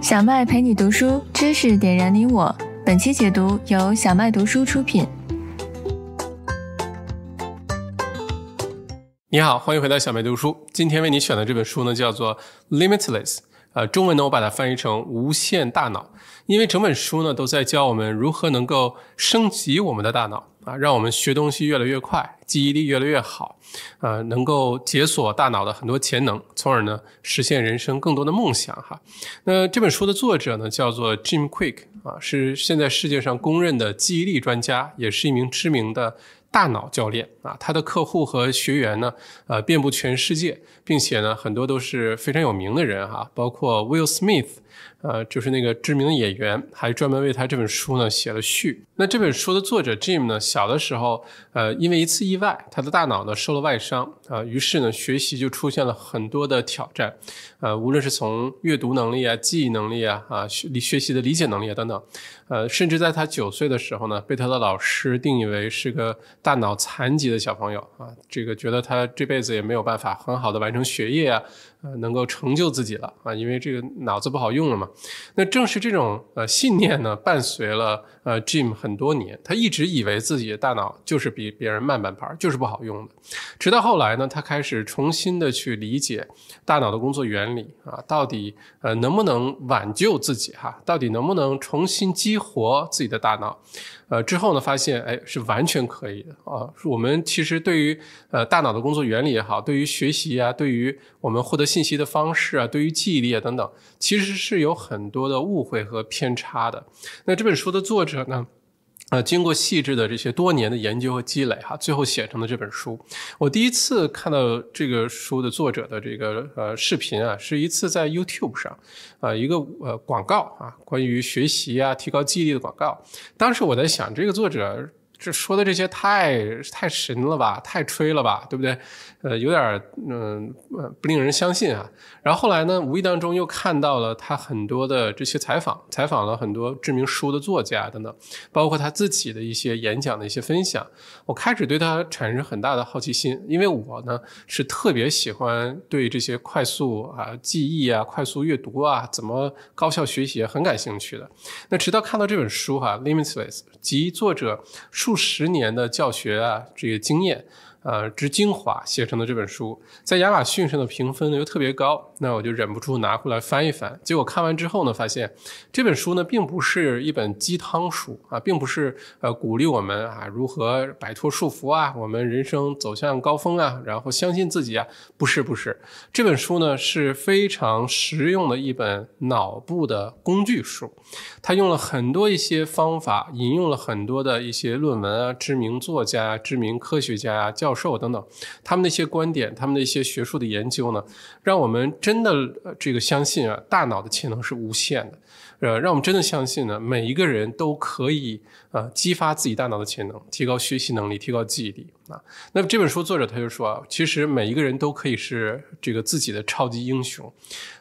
小麦陪你读书，知识点燃你我。本期解读由小麦读书出品。你好，欢迎回到小麦读书。今天为你选的这本书呢，叫做《Limitless》。呃，中文呢，我把它翻译成“无限大脑”，因为整本书呢都在教我们如何能够升级我们的大脑啊，让我们学东西越来越快，记忆力越来越好，呃，能够解锁大脑的很多潜能，从而呢实现人生更多的梦想哈。那这本书的作者呢叫做 Jim Quick 啊，是现在世界上公认的记忆力专家，也是一名知名的。大脑教练啊，他的客户和学员呢，呃，遍布全世界，并且呢，很多都是非常有名的人哈，包括 Will Smith。呃，就是那个知名的演员，还专门为他这本书呢写了序。那这本书的作者 Jim 呢，小的时候，呃，因为一次意外，他的大脑呢受了外伤啊，于是呢，学习就出现了很多的挑战。呃，无论是从阅读能力啊、记忆能力啊、啊学学习的理解能力啊等等，呃，甚至在他九岁的时候呢，被他的老师定义为是个大脑残疾的小朋友啊，这个觉得他这辈子也没有办法很好的完成学业啊。呃，能够成就自己了啊，因为这个脑子不好用了嘛。那正是这种呃信念呢，伴随了呃 Jim 很多年，他一直以为自己的大脑就是比别人慢半拍儿，就是不好用的。直到后来呢，他开始重新的去理解大脑的工作原理啊，到底呃能不能挽救自己哈？到底能不能重新激活自己的大脑？呃，之后呢，发现哎，是完全可以的啊。我们其实对于呃大脑的工作原理也好，对于学习啊，对于我们获得信息的方式啊，对于记忆力啊等等，其实是有很多的误会和偏差的。那这本书的作者呢？呃，经过细致的这些多年的研究和积累，哈，最后写成了这本书。我第一次看到这个书的作者的这个呃视频啊，是一次在 YouTube 上，啊，一个呃广告啊，关于学习啊、提高记忆力的广告。当时我在想，这个作者。这说的这些太太神了吧，太吹了吧，对不对？呃，有点儿，嗯，呃，不令人相信啊。然后后来呢，无意当中又看到了他很多的这些采访，采访了很多知名书的作家等等，包括他自己的一些演讲的一些分享。我开始对他产生很大的好奇心，因为我呢是特别喜欢对这些快速啊记忆啊、快速阅读啊、怎么高效学习很感兴趣的。那直到看到这本书哈，《Limitless》即作者书。数十年的教学啊，这个经验。呃，之精华写成的这本书，在亚马逊上的评分呢又特别高，那我就忍不住拿回来翻一翻。结果看完之后呢，发现这本书呢并不是一本鸡汤书啊，并不是呃鼓励我们啊如何摆脱束缚啊，我们人生走向高峰啊，然后相信自己啊，不是不是，这本书呢是非常实用的一本脑部的工具书，它用了很多一些方法，引用了很多的一些论文啊，知名作家知名科学家啊教。教授等等，他们那些观点，他们的一些学术的研究呢，让我们真的这个相信啊，大脑的潜能是无限的，呃，让我们真的相信呢，每一个人都可以啊，激发自己大脑的潜能，提高学习能力，提高记忆力。那这本书作者他就说，其实每一个人都可以是这个自己的超级英雄，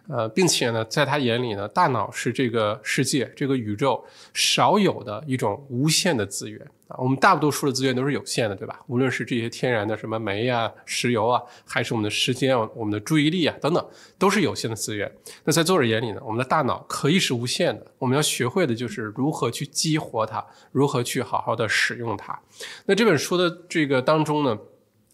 呃，并且呢，在他眼里呢，大脑是这个世界这个宇宙少有的一种无限的资源啊。我们大多数的资源都是有限的，对吧？无论是这些天然的什么煤啊、石油啊，还是我们的时间、我们的注意力啊等等，都是有限的资源。那在作者眼里呢，我们的大脑可以是无限的。我们要学会的就是如何去激活它，如何去好好的使用它。那这本书的这个当。当中呢，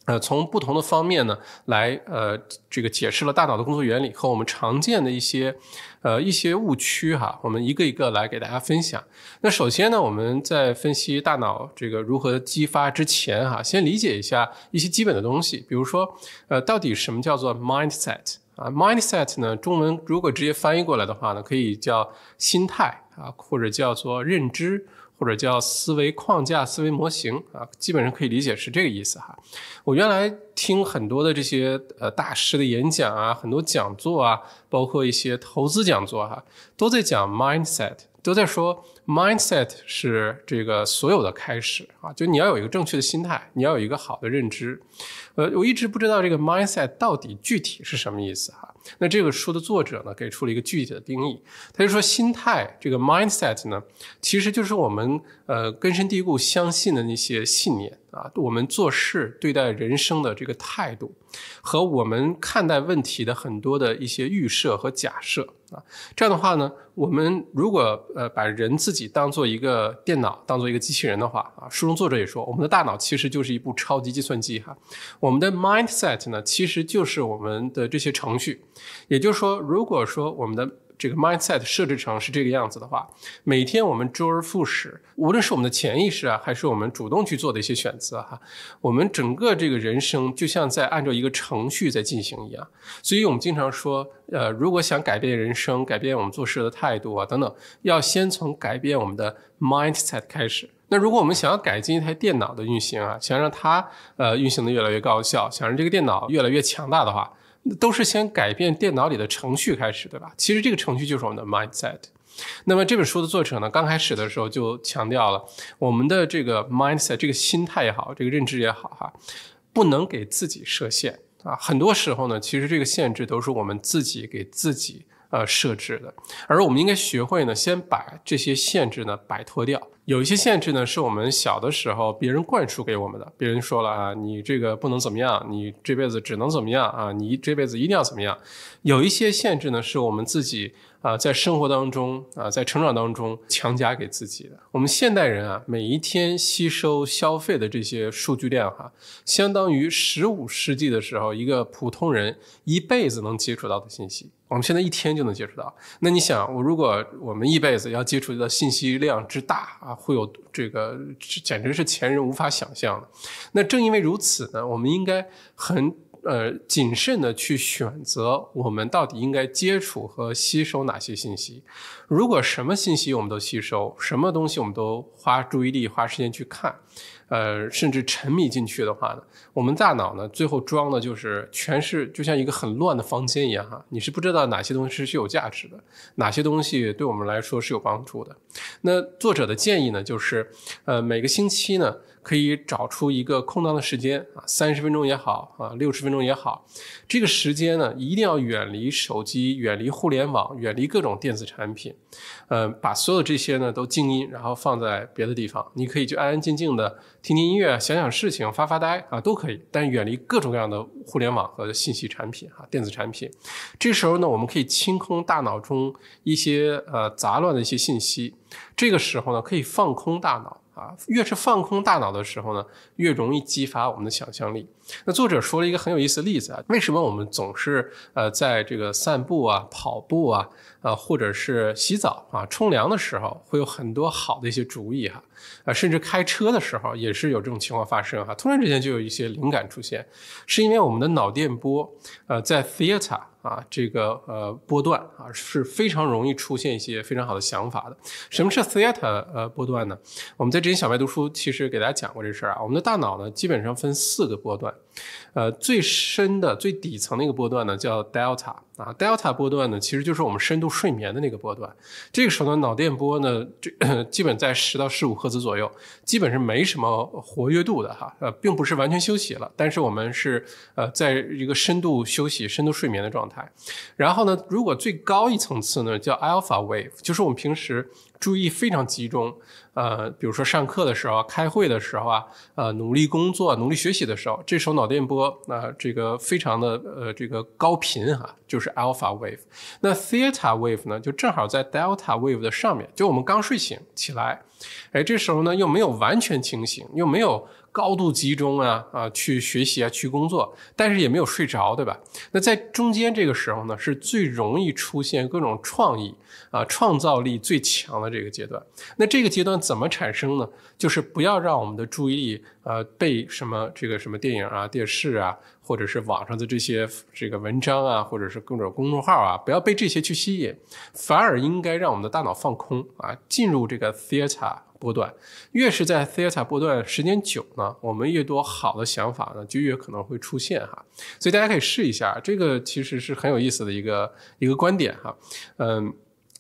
呃，从不同的方面呢，来呃，这个解释了大脑的工作原理和我们常见的一些呃一些误区哈。我们一个一个来给大家分享。那首先呢，我们在分析大脑这个如何激发之前哈，先理解一下一些基本的东西，比如说呃，到底什么叫做 mindset 啊？mindset 呢，中文如果直接翻译过来的话呢，可以叫心态啊，或者叫做认知。或者叫思维框架、思维模型啊，基本上可以理解是这个意思哈。我原来听很多的这些呃大师的演讲啊，很多讲座啊，包括一些投资讲座哈，都在讲 mindset，都在说 mindset 是这个所有的开始啊，就你要有一个正确的心态，你要有一个好的认知。呃，我一直不知道这个 mindset 到底具体是什么意思啊。那这个书的作者呢，给出了一个具体的定义，他就说，心态这个 mindset 呢，其实就是我们呃根深蒂固相信的那些信念。啊，我们做事、对待人生的这个态度，和我们看待问题的很多的一些预设和假设啊，这样的话呢，我们如果呃把人自己当做一个电脑、当做一个机器人的话啊，书中作者也说，我们的大脑其实就是一部超级计算机哈，我们的 mindset 呢其实就是我们的这些程序，也就是说，如果说我们的。这个 mindset 设置成是这个样子的话，每天我们周而复始，无论是我们的潜意识啊，还是我们主动去做的一些选择哈，我们整个这个人生就像在按照一个程序在进行一样。所以我们经常说，呃，如果想改变人生、改变我们做事的态度啊等等，要先从改变我们的 mindset 开始。那如果我们想要改进一台电脑的运行啊，想让它呃运行的越来越高效，想让这个电脑越来越强大的话，都是先改变电脑里的程序开始，对吧？其实这个程序就是我们的 mindset。那么这本书的作者呢，刚开始的时候就强调了我们的这个 mindset，这个心态也好，这个认知也好，哈，不能给自己设限啊。很多时候呢，其实这个限制都是我们自己给自己。呃，设置的，而我们应该学会呢，先把这些限制呢摆脱掉。有一些限制呢，是我们小的时候别人灌输给我们的，别人说了啊，你这个不能怎么样，你这辈子只能怎么样啊，你这辈子一定要怎么样。有一些限制呢，是我们自己。啊，在生活当中啊，在成长当中强加给自己的，我们现代人啊，每一天吸收消费的这些数据量哈，相当于十五世纪的时候一个普通人一辈子能接触到的信息，我们现在一天就能接触到。那你想，我如果我们一辈子要接触到信息量之大啊，会有这个简直是前人无法想象的。那正因为如此呢，我们应该很。呃，谨慎的去选择我们到底应该接触和吸收哪些信息。如果什么信息我们都吸收，什么东西我们都花注意力、花时间去看，呃，甚至沉迷进去的话呢，我们大脑呢，最后装的就是全是，就像一个很乱的房间一样哈。你是不知道哪些东西是是有价值的，哪些东西对我们来说是有帮助的。那作者的建议呢，就是，呃，每个星期呢。可以找出一个空档的时间啊，三十分钟也好啊，六十分钟也好，这个时间呢一定要远离手机、远离互联网、远离各种电子产品，嗯，把所有这些呢都静音，然后放在别的地方。你可以就安安静静的听听音乐、想想事情、发发呆啊，都可以，但远离各种各样的互联网和信息产品啊，电子产品。这时候呢，我们可以清空大脑中一些呃杂乱的一些信息，这个时候呢可以放空大脑。啊，越是放空大脑的时候呢，越容易激发我们的想象力。那作者说了一个很有意思的例子啊，为什么我们总是呃在这个散步啊、跑步啊、啊或者是洗澡啊、冲凉的时候，会有很多好的一些主意哈？啊，甚至开车的时候也是有这种情况发生哈。突然之间就有一些灵感出现，是因为我们的脑电波，呃，在 theta 啊这个呃波段啊是非常容易出现一些非常好的想法的。什么是 theta 呃波段呢？我们在之前小白读书其实给大家讲过这事儿啊。我们的大脑呢基本上分四个波段，呃，最深的最底层的一个波段呢叫 delta 啊，delta 波段呢其实就是我们深度睡眠的那个波段。这个时候呢脑电波呢这 基本在十到十五赫兹。左右，基本是没什么活跃度的哈，呃，并不是完全休息了，但是我们是呃，在一个深度休息、深度睡眠的状态。然后呢，如果最高一层次呢，叫 alpha wave，就是我们平时。注意非常集中，呃，比如说上课的时候、开会的时候啊，呃，努力工作、努力学习的时候，这时候脑电波那这个非常的呃这个高频哈，就是 alpha wave。那 theta wave 呢，就正好在 delta wave 的上面，就我们刚睡醒起来，哎，这时候呢又没有完全清醒，又没有。高度集中啊啊，去学习啊，去工作，但是也没有睡着，对吧？那在中间这个时候呢，是最容易出现各种创意啊，创造力最强的这个阶段。那这个阶段怎么产生呢？就是不要让我们的注意力啊被什么这个什么电影啊、电视啊，或者是网上的这些这个文章啊，或者是各种公众号啊，不要被这些去吸引，反而应该让我们的大脑放空啊，进入这个 theater。波段越是在 Theta 波段时间久呢，我们越多好的想法呢就越可能会出现哈，所以大家可以试一下，这个其实是很有意思的一个一个观点哈，嗯，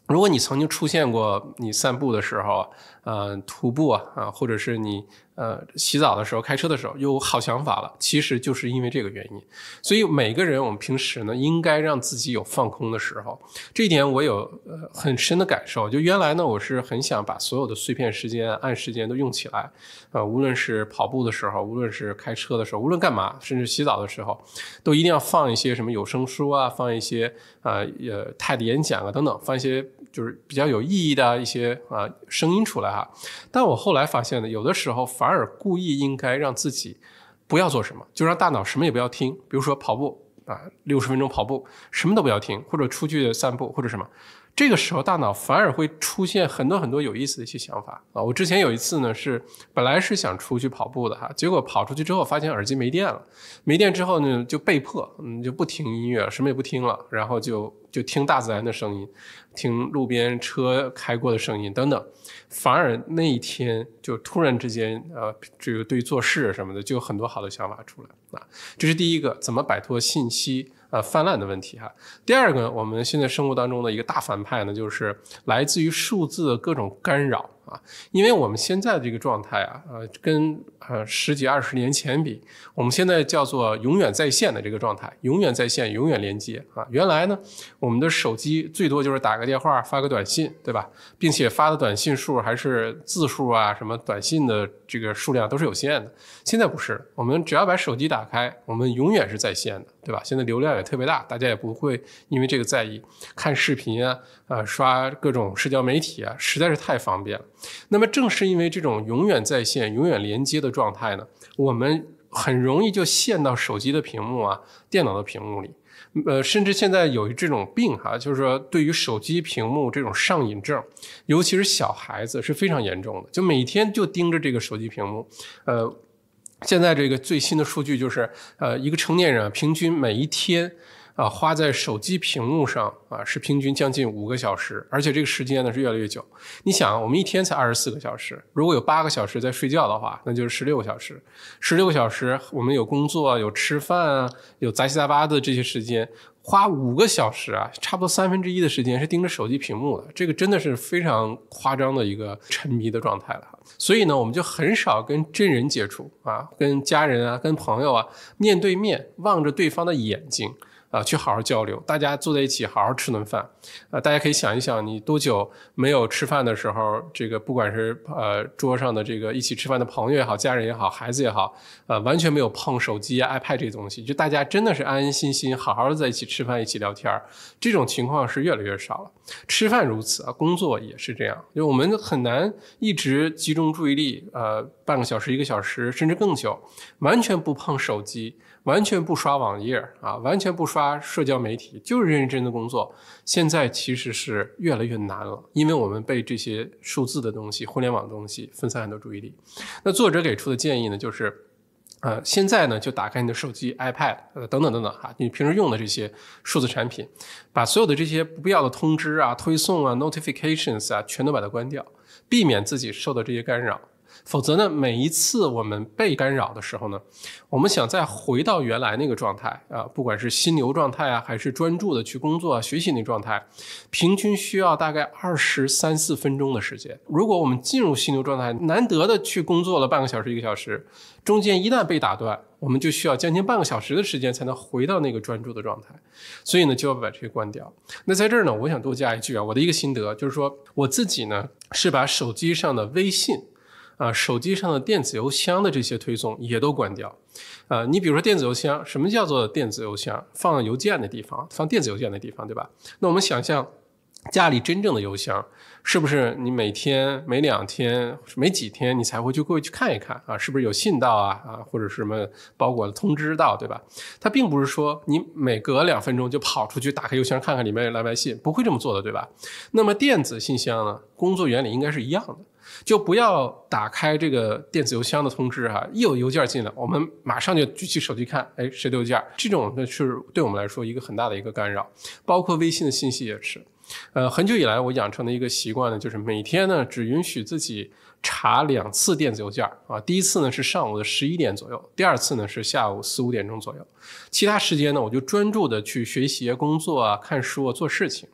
如果你曾经出现过你散步的时候。呃，徒步啊，啊，或者是你呃洗澡的时候、开车的时候有好想法了，其实就是因为这个原因。所以每个人，我们平时呢，应该让自己有放空的时候。这一点我有很深的感受。就原来呢，我是很想把所有的碎片时间、按时间都用起来。无论是跑步的时候，无论是开车的时候，无论干嘛，甚至洗澡的时候，都一定要放一些什么有声书啊，放一些啊呃泰的演讲啊等等，放一些。就是比较有意义的一些啊声音出来哈，但我后来发现呢，有的时候反而故意应该让自己不要做什么，就让大脑什么也不要听，比如说跑步啊，六十分钟跑步什么都不要听，或者出去散步或者什么。这个时候，大脑反而会出现很多很多有意思的一些想法啊！我之前有一次呢，是本来是想出去跑步的哈，结果跑出去之后，发现耳机没电了，没电之后呢，就被迫，嗯，就不听音乐，什么也不听了，然后就就听大自然的声音，听路边车开过的声音等等，反而那一天就突然之间，呃，这个对做事什么的，就有很多好的想法出来啊！这是第一个，怎么摆脱信息。呃，泛滥的问题哈。第二个，我们现在生活当中的一个大反派呢，就是来自于数字的各种干扰啊。因为我们现在的这个状态啊，呃，跟呃十几二十年前比，我们现在叫做永远在线的这个状态，永远在线，永远连接啊。原来呢，我们的手机最多就是打个电话，发个短信，对吧？并且发的短信数还是字数啊，什么短信的。这个数量都是有限的，现在不是。我们只要把手机打开，我们永远是在线的，对吧？现在流量也特别大，大家也不会因为这个在意。看视频啊，啊，刷各种社交媒体啊，实在是太方便了。那么正是因为这种永远在线、永远连接的状态呢，我们很容易就陷到手机的屏幕啊、电脑的屏幕里。呃，甚至现在有这种病哈，就是说对于手机屏幕这种上瘾症，尤其是小孩子是非常严重的，就每天就盯着这个手机屏幕。呃，现在这个最新的数据就是，呃，一个成年人平均每一天。啊，花在手机屏幕上啊，是平均将近五个小时，而且这个时间呢是越来越久。你想，我们一天才二十四个小时，如果有八个小时在睡觉的话，那就是十六个小时。十六个小时，我们有工作啊，有吃饭啊，有杂七杂八的这些时间，花五个小时啊，差不多三分之一的时间是盯着手机屏幕的，这个真的是非常夸张的一个沉迷的状态了。所以呢，我们就很少跟真人接触啊，跟家人啊，跟朋友啊，面对面望着对方的眼睛。啊，去好好交流，大家坐在一起好好吃顿饭，啊，大家可以想一想，你多久没有吃饭的时候，这个不管是呃桌上的这个一起吃饭的朋友也好，家人也好，孩子也好，呃，完全没有碰手机、iPad 这东西，就大家真的是安安心心好好的在一起吃饭、一起聊天这种情况是越来越少了。吃饭如此啊，工作也是这样，就我们很难一直集中注意力，呃，半个小时、一个小时甚至更久，完全不碰手机，完全不刷网页啊，完全不刷社交媒体，就是认真的工作。现在其实是越来越难了，因为我们被这些数字的东西、互联网的东西分散很多注意力。那作者给出的建议呢，就是。呃，现在呢，就打开你的手机、iPad，呃，等等等等啊，你平时用的这些数字产品，把所有的这些不必要的通知啊、推送啊、notifications 啊，全都把它关掉，避免自己受到这些干扰。否则呢，每一次我们被干扰的时候呢，我们想再回到原来那个状态啊，不管是心流状态啊，还是专注的去工作、啊、学习那状态，平均需要大概二十三四分钟的时间。如果我们进入心流状态，难得的去工作了半个小时、一个小时，中间一旦被打断，我们就需要将近半个小时的时间才能回到那个专注的状态。所以呢，就要把这些关掉。那在这儿呢，我想多加一句啊，我的一个心得就是说，我自己呢是把手机上的微信。啊，手机上的电子邮箱的这些推送也都关掉，啊，你比如说电子邮箱，什么叫做电子邮箱？放邮件的地方，放电子邮件的地方，对吧？那我们想象家里真正的邮箱，是不是你每天、每两天、每几天你才会去过去看一看啊？是不是有信到啊啊，或者什么包裹的通知到，对吧？它并不是说你每隔两分钟就跑出去打开邮箱看看里面来来信，不会这么做的，对吧？那么电子信箱呢，工作原理应该是一样的。就不要打开这个电子邮箱的通知哈，一有邮件进来，我们马上就举起手机看，哎，谁的邮件？这种呢是对我们来说一个很大的一个干扰，包括微信的信息也是。呃，很久以来我养成的一个习惯呢，就是每天呢只允许自己查两次电子邮件啊，第一次呢是上午的十一点左右，第二次呢是下午四五点钟左右，其他时间呢我就专注的去学习、工作啊、看书、做事情。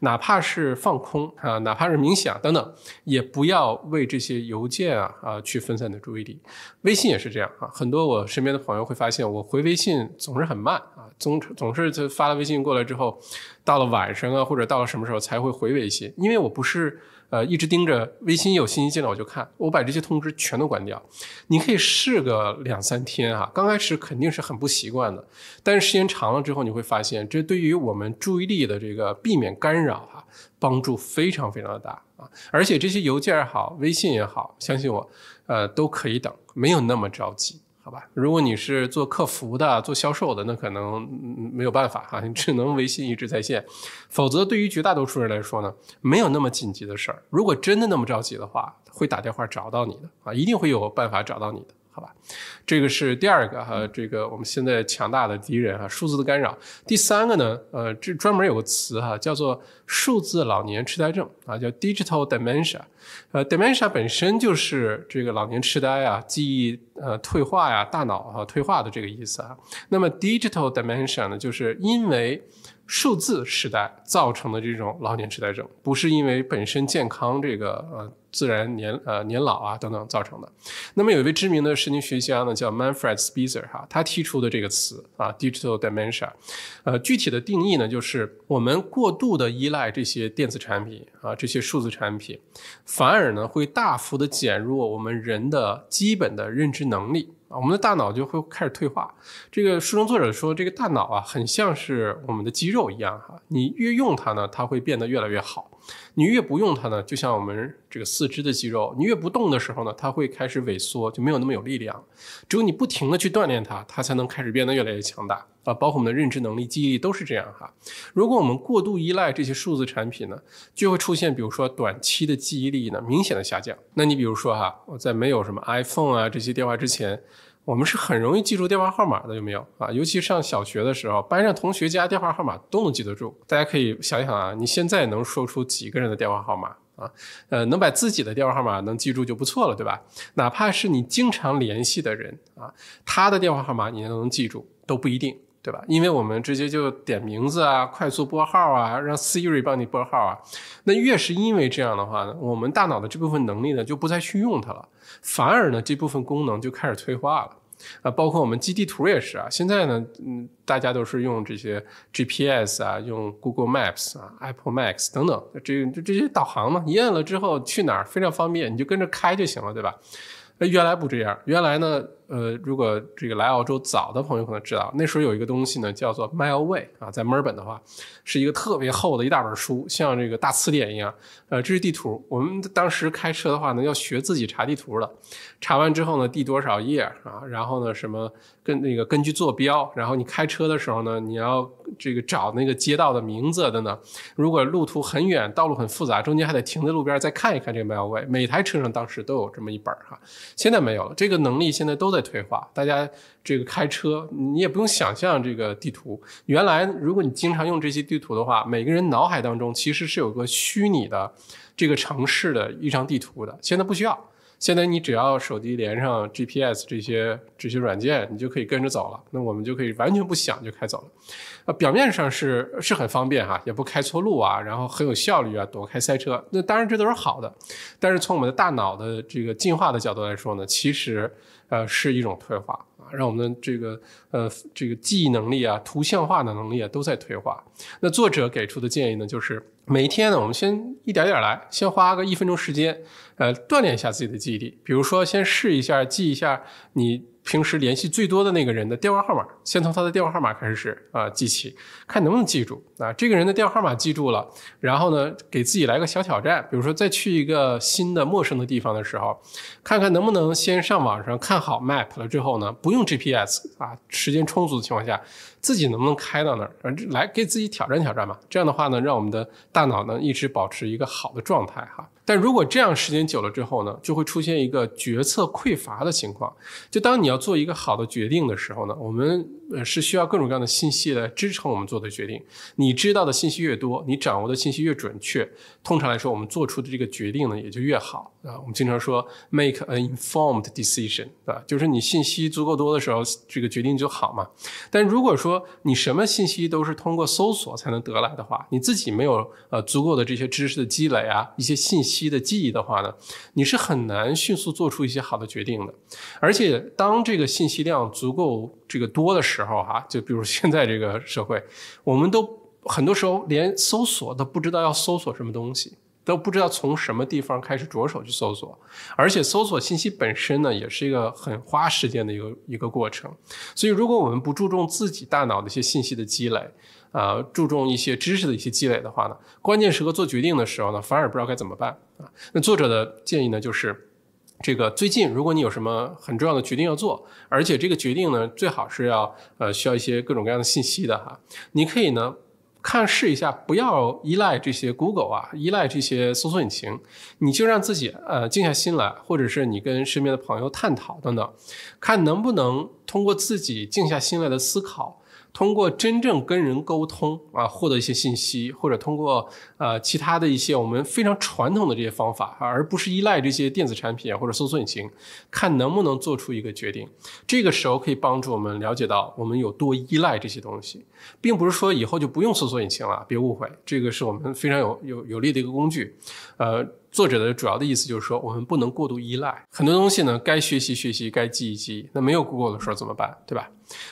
哪怕是放空啊，哪怕是冥想等等，也不要为这些邮件啊啊去分散你的注意力。微信也是这样啊，很多我身边的朋友会发现，我回微信总是很慢啊，总总是发了微信过来之后，到了晚上啊，或者到了什么时候才会回微信，因为我不是。呃，一直盯着微信，有信息进来我就看，我把这些通知全都关掉。你可以试个两三天哈，刚开始肯定是很不习惯的，但是时间长了之后，你会发现这对于我们注意力的这个避免干扰哈，帮助非常非常的大啊。而且这些邮件也好，微信也好，相信我，呃，都可以等，没有那么着急。好吧，如果你是做客服的、做销售的，那可能没有办法哈，你只能微信一直在线。否则，对于绝大多数人来说呢，没有那么紧急的事儿。如果真的那么着急的话，会打电话找到你的啊，一定会有办法找到你的。好吧，这个是第二个哈，这个我们现在强大的敌人啊，数字的干扰。第三个呢，呃，这专门有个词哈，叫做数字老年痴呆症啊，叫 digital dementia。呃，dementia 本身就是这个老年痴呆啊，记忆呃退化呀，大脑啊退化的这个意思啊。那么 digital dementia 呢，就是因为数字时代造成的这种老年痴呆症，不是因为本身健康这个呃自然年呃年老啊等等造成的。那么有一位知名的神经学家呢，叫 Manfred Spitzer 哈，他提出的这个词啊，digital dementia，呃具体的定义呢，就是我们过度的依赖这些电子产品啊，这些数字产品，反而呢会大幅的减弱我们人的基本的认知能力。啊，我们的大脑就会开始退化。这个书中作者说，这个大脑啊，很像是我们的肌肉一样，哈，你越用它呢，它会变得越来越好。你越不用它呢，就像我们这个四肢的肌肉，你越不动的时候呢，它会开始萎缩，就没有那么有力量。只有你不停的去锻炼它，它才能开始变得越来越强大啊！包括我们的认知能力、记忆力都是这样哈。如果我们过度依赖这些数字产品呢，就会出现，比如说短期的记忆力呢明显的下降。那你比如说哈，我在没有什么 iPhone 啊这些电话之前。我们是很容易记住电话号码的，有没有啊？尤其上小学的时候，班上同学家电话号码都能记得住。大家可以想一想啊，你现在能说出几个人的电话号码啊？呃，能把自己的电话号码能记住就不错了，对吧？哪怕是你经常联系的人啊，他的电话号码你都能记住，都不一定。对吧？因为我们直接就点名字啊，快速拨号啊，让 Siri 帮你拨号啊。那越是因为这样的话呢，我们大脑的这部分能力呢，就不再去用它了，反而呢，这部分功能就开始退化了。啊，包括我们记地图也是啊。现在呢，嗯，大家都是用这些 GPS 啊，用 Google Maps 啊，Apple Maps 等等，这这这些导航嘛，一按了之后去哪儿非常方便，你就跟着开就行了，对吧？那原来不这样，原来呢？呃，如果这个来澳洲早的朋友可能知道，那时候有一个东西呢，叫做《My Way》啊，在墨尔本的话，是一个特别厚的一大本书，像这个大词典一样。呃，这是地图。我们当时开车的话呢，要学自己查地图了。查完之后呢，第多少页啊？然后呢，什么跟那个根据坐标？然后你开车的时候呢，你要这个找那个街道的名字等等。如果路途很远，道路很复杂，中间还得停在路边再看一看这个《My Way》。每台车上当时都有这么一本哈。现在没有了，这个能力现在都在。退化，大家这个开车，你也不用想象这个地图。原来如果你经常用这些地图的话，每个人脑海当中其实是有个虚拟的这个城市的一张地图的。现在不需要，现在你只要手机连上 GPS 这些这些软件，你就可以跟着走了。那我们就可以完全不想就开走了。呃，表面上是是很方便哈，也不开错路啊，然后很有效率啊，躲开塞车。那当然这都是好的，但是从我们的大脑的这个进化的角度来说呢，其实。呃，是一种退化啊，让我们的这个呃这个记忆能力啊、图像化的能力啊都在退化。那作者给出的建议呢，就是每一天呢，我们先一点点来，先花个一分钟时间，呃，锻炼一下自己的记忆力。比如说，先试一下记一下你。平时联系最多的那个人的电话号码，先从他的电话号码开始，啊，记起，看能不能记住啊。这个人的电话号码记住了，然后呢，给自己来个小挑战，比如说再去一个新的陌生的地方的时候，看看能不能先上网上看好 map 了之后呢，不用 GPS 啊，时间充足的情况下，自己能不能开到那儿，反正来给自己挑战挑战嘛。这样的话呢，让我们的大脑呢一直保持一个好的状态哈。但如果这样时间久了之后呢，就会出现一个决策匮乏的情况。就当你要做一个好的决定的时候呢，我们是需要各种各样的信息来支撑我们做的决定。你知道的信息越多，你掌握的信息越准确，通常来说，我们做出的这个决定呢，也就越好。啊，我们经常说 make an informed decision，对吧？就是你信息足够多的时候，这个决定就好嘛。但如果说你什么信息都是通过搜索才能得来的话，你自己没有呃足够的这些知识的积累啊，一些信息的记忆的话呢，你是很难迅速做出一些好的决定的。而且当这个信息量足够这个多的时候，哈，就比如现在这个社会，我们都很多时候连搜索都不知道要搜索什么东西。都不知道从什么地方开始着手去搜索，而且搜索信息本身呢，也是一个很花时间的一个一个过程。所以，如果我们不注重自己大脑的一些信息的积累，啊，注重一些知识的一些积累的话呢，关键时刻做决定的时候呢，反而不知道该怎么办啊。那作者的建议呢，就是这个最近，如果你有什么很重要的决定要做，而且这个决定呢，最好是要呃需要一些各种各样的信息的哈，你可以呢。看，试一下，不要依赖这些 Google 啊，依赖这些搜索引擎，你就让自己呃静下心来，或者是你跟身边的朋友探讨等等，看能不能通过自己静下心来的思考。通过真正跟人沟通啊，获得一些信息，或者通过呃其他的一些我们非常传统的这些方法，而不是依赖这些电子产品或者搜索引擎，看能不能做出一个决定。这个时候可以帮助我们了解到我们有多依赖这些东西，并不是说以后就不用搜索引擎了，别误会，这个是我们非常有有有利的一个工具。呃，作者的主要的意思就是说，我们不能过度依赖很多东西呢，该学习学习，该记一记那没有 Google 的时候怎么办？对吧？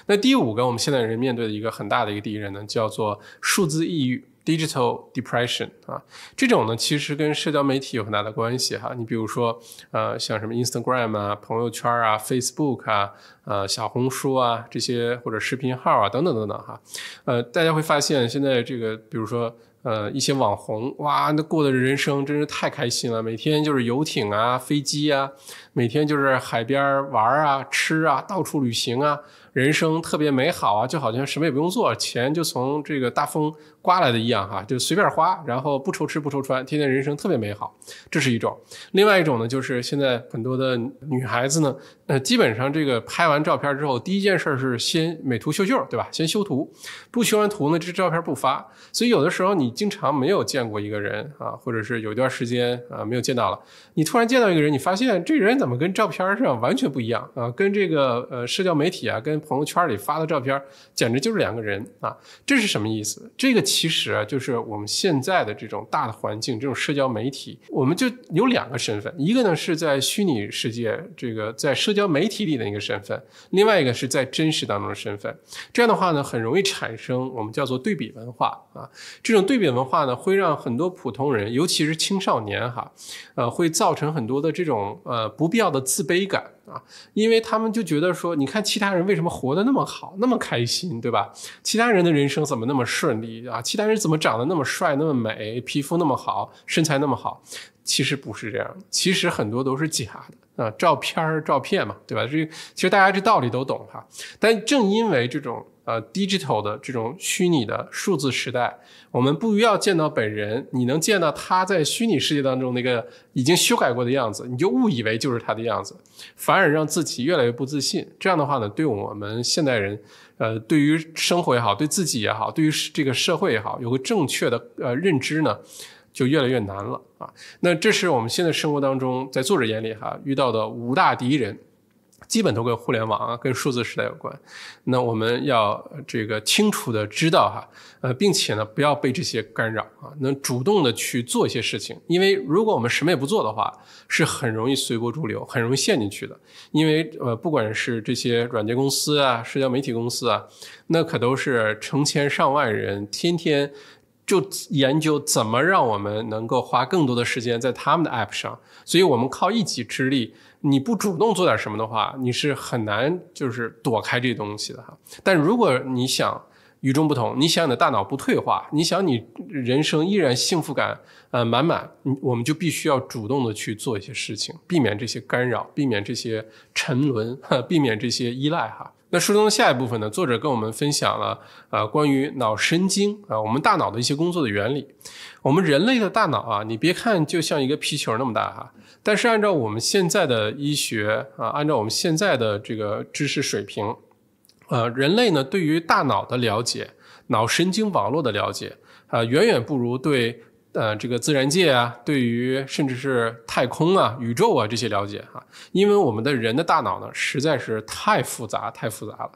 那第五个，我们现在人面对的一个很大的一个敌人呢，叫做数字抑郁 （digital depression） 啊。这种呢，其实跟社交媒体有很大的关系哈。你比如说，呃，像什么 Instagram 啊、朋友圈啊、Facebook 啊、呃、小红书啊这些，或者视频号啊等等等等哈。呃，大家会发现，现在这个，比如说，呃，一些网红哇，那过的人生真是太开心了，每天就是游艇啊、飞机啊，每天就是海边玩啊、吃啊、到处旅行啊。人生特别美好啊，就好像什么也不用做，钱就从这个大风刮来的一样哈，就随便花，然后不愁吃不愁穿，天天人生特别美好，这是一种。另外一种呢，就是现在很多的女孩子呢，呃，基本上这个拍完照片之后，第一件事是先美图秀秀，对吧？先修图，不修完图呢，这照片不发。所以有的时候你经常没有见过一个人啊，或者是有一段时间啊没有见到了，你突然见到一个人，你发现这人怎么跟照片上完全不一样啊？跟这个呃社交媒体啊，跟朋友圈里发的照片简直就是两个人啊！这是什么意思？这个其实啊，就是我们现在的这种大的环境，这种社交媒体，我们就有两个身份：一个呢是在虚拟世界，这个在社交媒体里的一个身份；另外一个是在真实当中的身份。这样的话呢，很容易产生我们叫做对比文化啊。这种对比文化呢，会让很多普通人，尤其是青少年哈，呃，会造成很多的这种呃不必要的自卑感。啊，因为他们就觉得说，你看其他人为什么活得那么好，那么开心，对吧？其他人的人生怎么那么顺利啊？其他人怎么长得那么帅、那么美，皮肤那么好，身材那么好？其实不是这样，其实很多都是假的啊，照片儿、照片嘛，对吧？这其实大家这道理都懂哈。但正因为这种。呃，digital 的这种虚拟的数字时代，我们不要见到本人，你能见到他在虚拟世界当中那个已经修改过的样子，你就误以为就是他的样子，反而让自己越来越不自信。这样的话呢，对我们现代人，呃，对于生活也好，对自己也好，对于这个社会也好，有个正确的呃认知呢，就越来越难了啊。那这是我们现在生活当中，在作者眼里哈遇到的五大敌人。基本都跟互联网啊，跟数字时代有关。那我们要这个清楚的知道哈，呃，并且呢，不要被这些干扰啊，能主动的去做一些事情。因为如果我们什么也不做的话，是很容易随波逐流，很容易陷进去的。因为呃，不管是这些软件公司啊，社交媒体公司啊，那可都是成千上万人天天就研究怎么让我们能够花更多的时间在他们的 app 上。所以我们靠一己之力。你不主动做点什么的话，你是很难就是躲开这东西的哈。但如果你想与众不同，你想你的大脑不退化，你想你人生依然幸福感呃满满，我们就必须要主动的去做一些事情，避免这些干扰，避免这些沉沦，避免这些依赖哈。那书中的下一部分呢，作者跟我们分享了呃关于脑神经啊，我们大脑的一些工作的原理。我们人类的大脑啊，你别看就像一个皮球那么大哈。但是按照我们现在的医学啊，按照我们现在的这个知识水平，呃，人类呢对于大脑的了解、脑神经网络的了解啊，远远不如对呃这个自然界啊，对于甚至是太空啊、宇宙啊这些了解啊，因为我们的人的大脑呢实在是太复杂、太复杂了。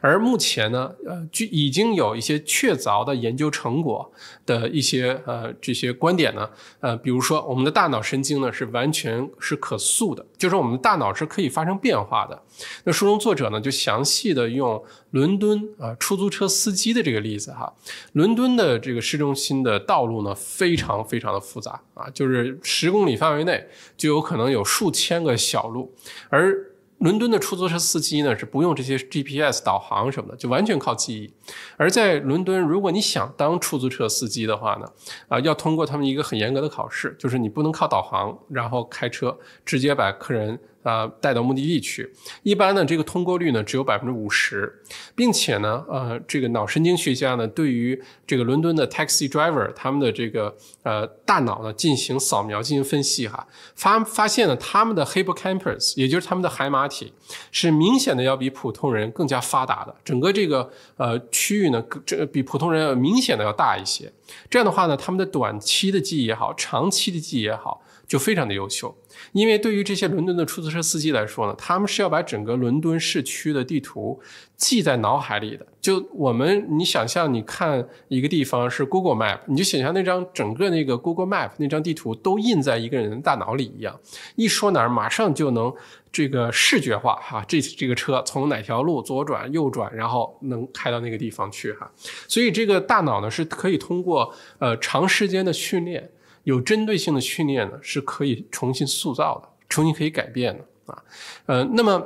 而目前呢，呃，就已经有一些确凿的研究成果的一些呃这些观点呢，呃，比如说我们的大脑神经呢是完全是可塑的，就是我们的大脑是可以发生变化的。那书中作者呢就详细的用伦敦啊出租车司机的这个例子哈，伦敦的这个市中心的道路呢非常非常的复杂啊，就是十公里范围内就有可能有数千个小路，而。伦敦的出租车司机呢，是不用这些 GPS 导航什么的，就完全靠记忆。而在伦敦，如果你想当出租车司机的话呢，啊，要通过他们一个很严格的考试，就是你不能靠导航，然后开车直接把客人。呃带到目的地去。一般呢，这个通过率呢只有百分之五十，并且呢，呃，这个脑神经学家呢，对于这个伦敦的 taxi driver 他们的这个呃大脑呢进行扫描进行分析哈，发发现呢他们的 hippocampus，也就是他们的海马体是明显的要比普通人更加发达的，整个这个呃区域呢，这比普通人明显的要大一些。这样的话呢，他们的短期的记忆也好，长期的记忆也好。就非常的优秀，因为对于这些伦敦的出租车司机来说呢，他们是要把整个伦敦市区的地图记在脑海里的。就我们，你想象，你看一个地方是 Google Map，你就想象那张整个那个 Google Map 那张地图都印在一个人的大脑里一样，一说哪儿，马上就能这个视觉化哈。这这个车从哪条路左转、右转，然后能开到那个地方去哈。所以这个大脑呢，是可以通过呃长时间的训练。有针对性的训练呢，是可以重新塑造的，重新可以改变的啊。呃，那么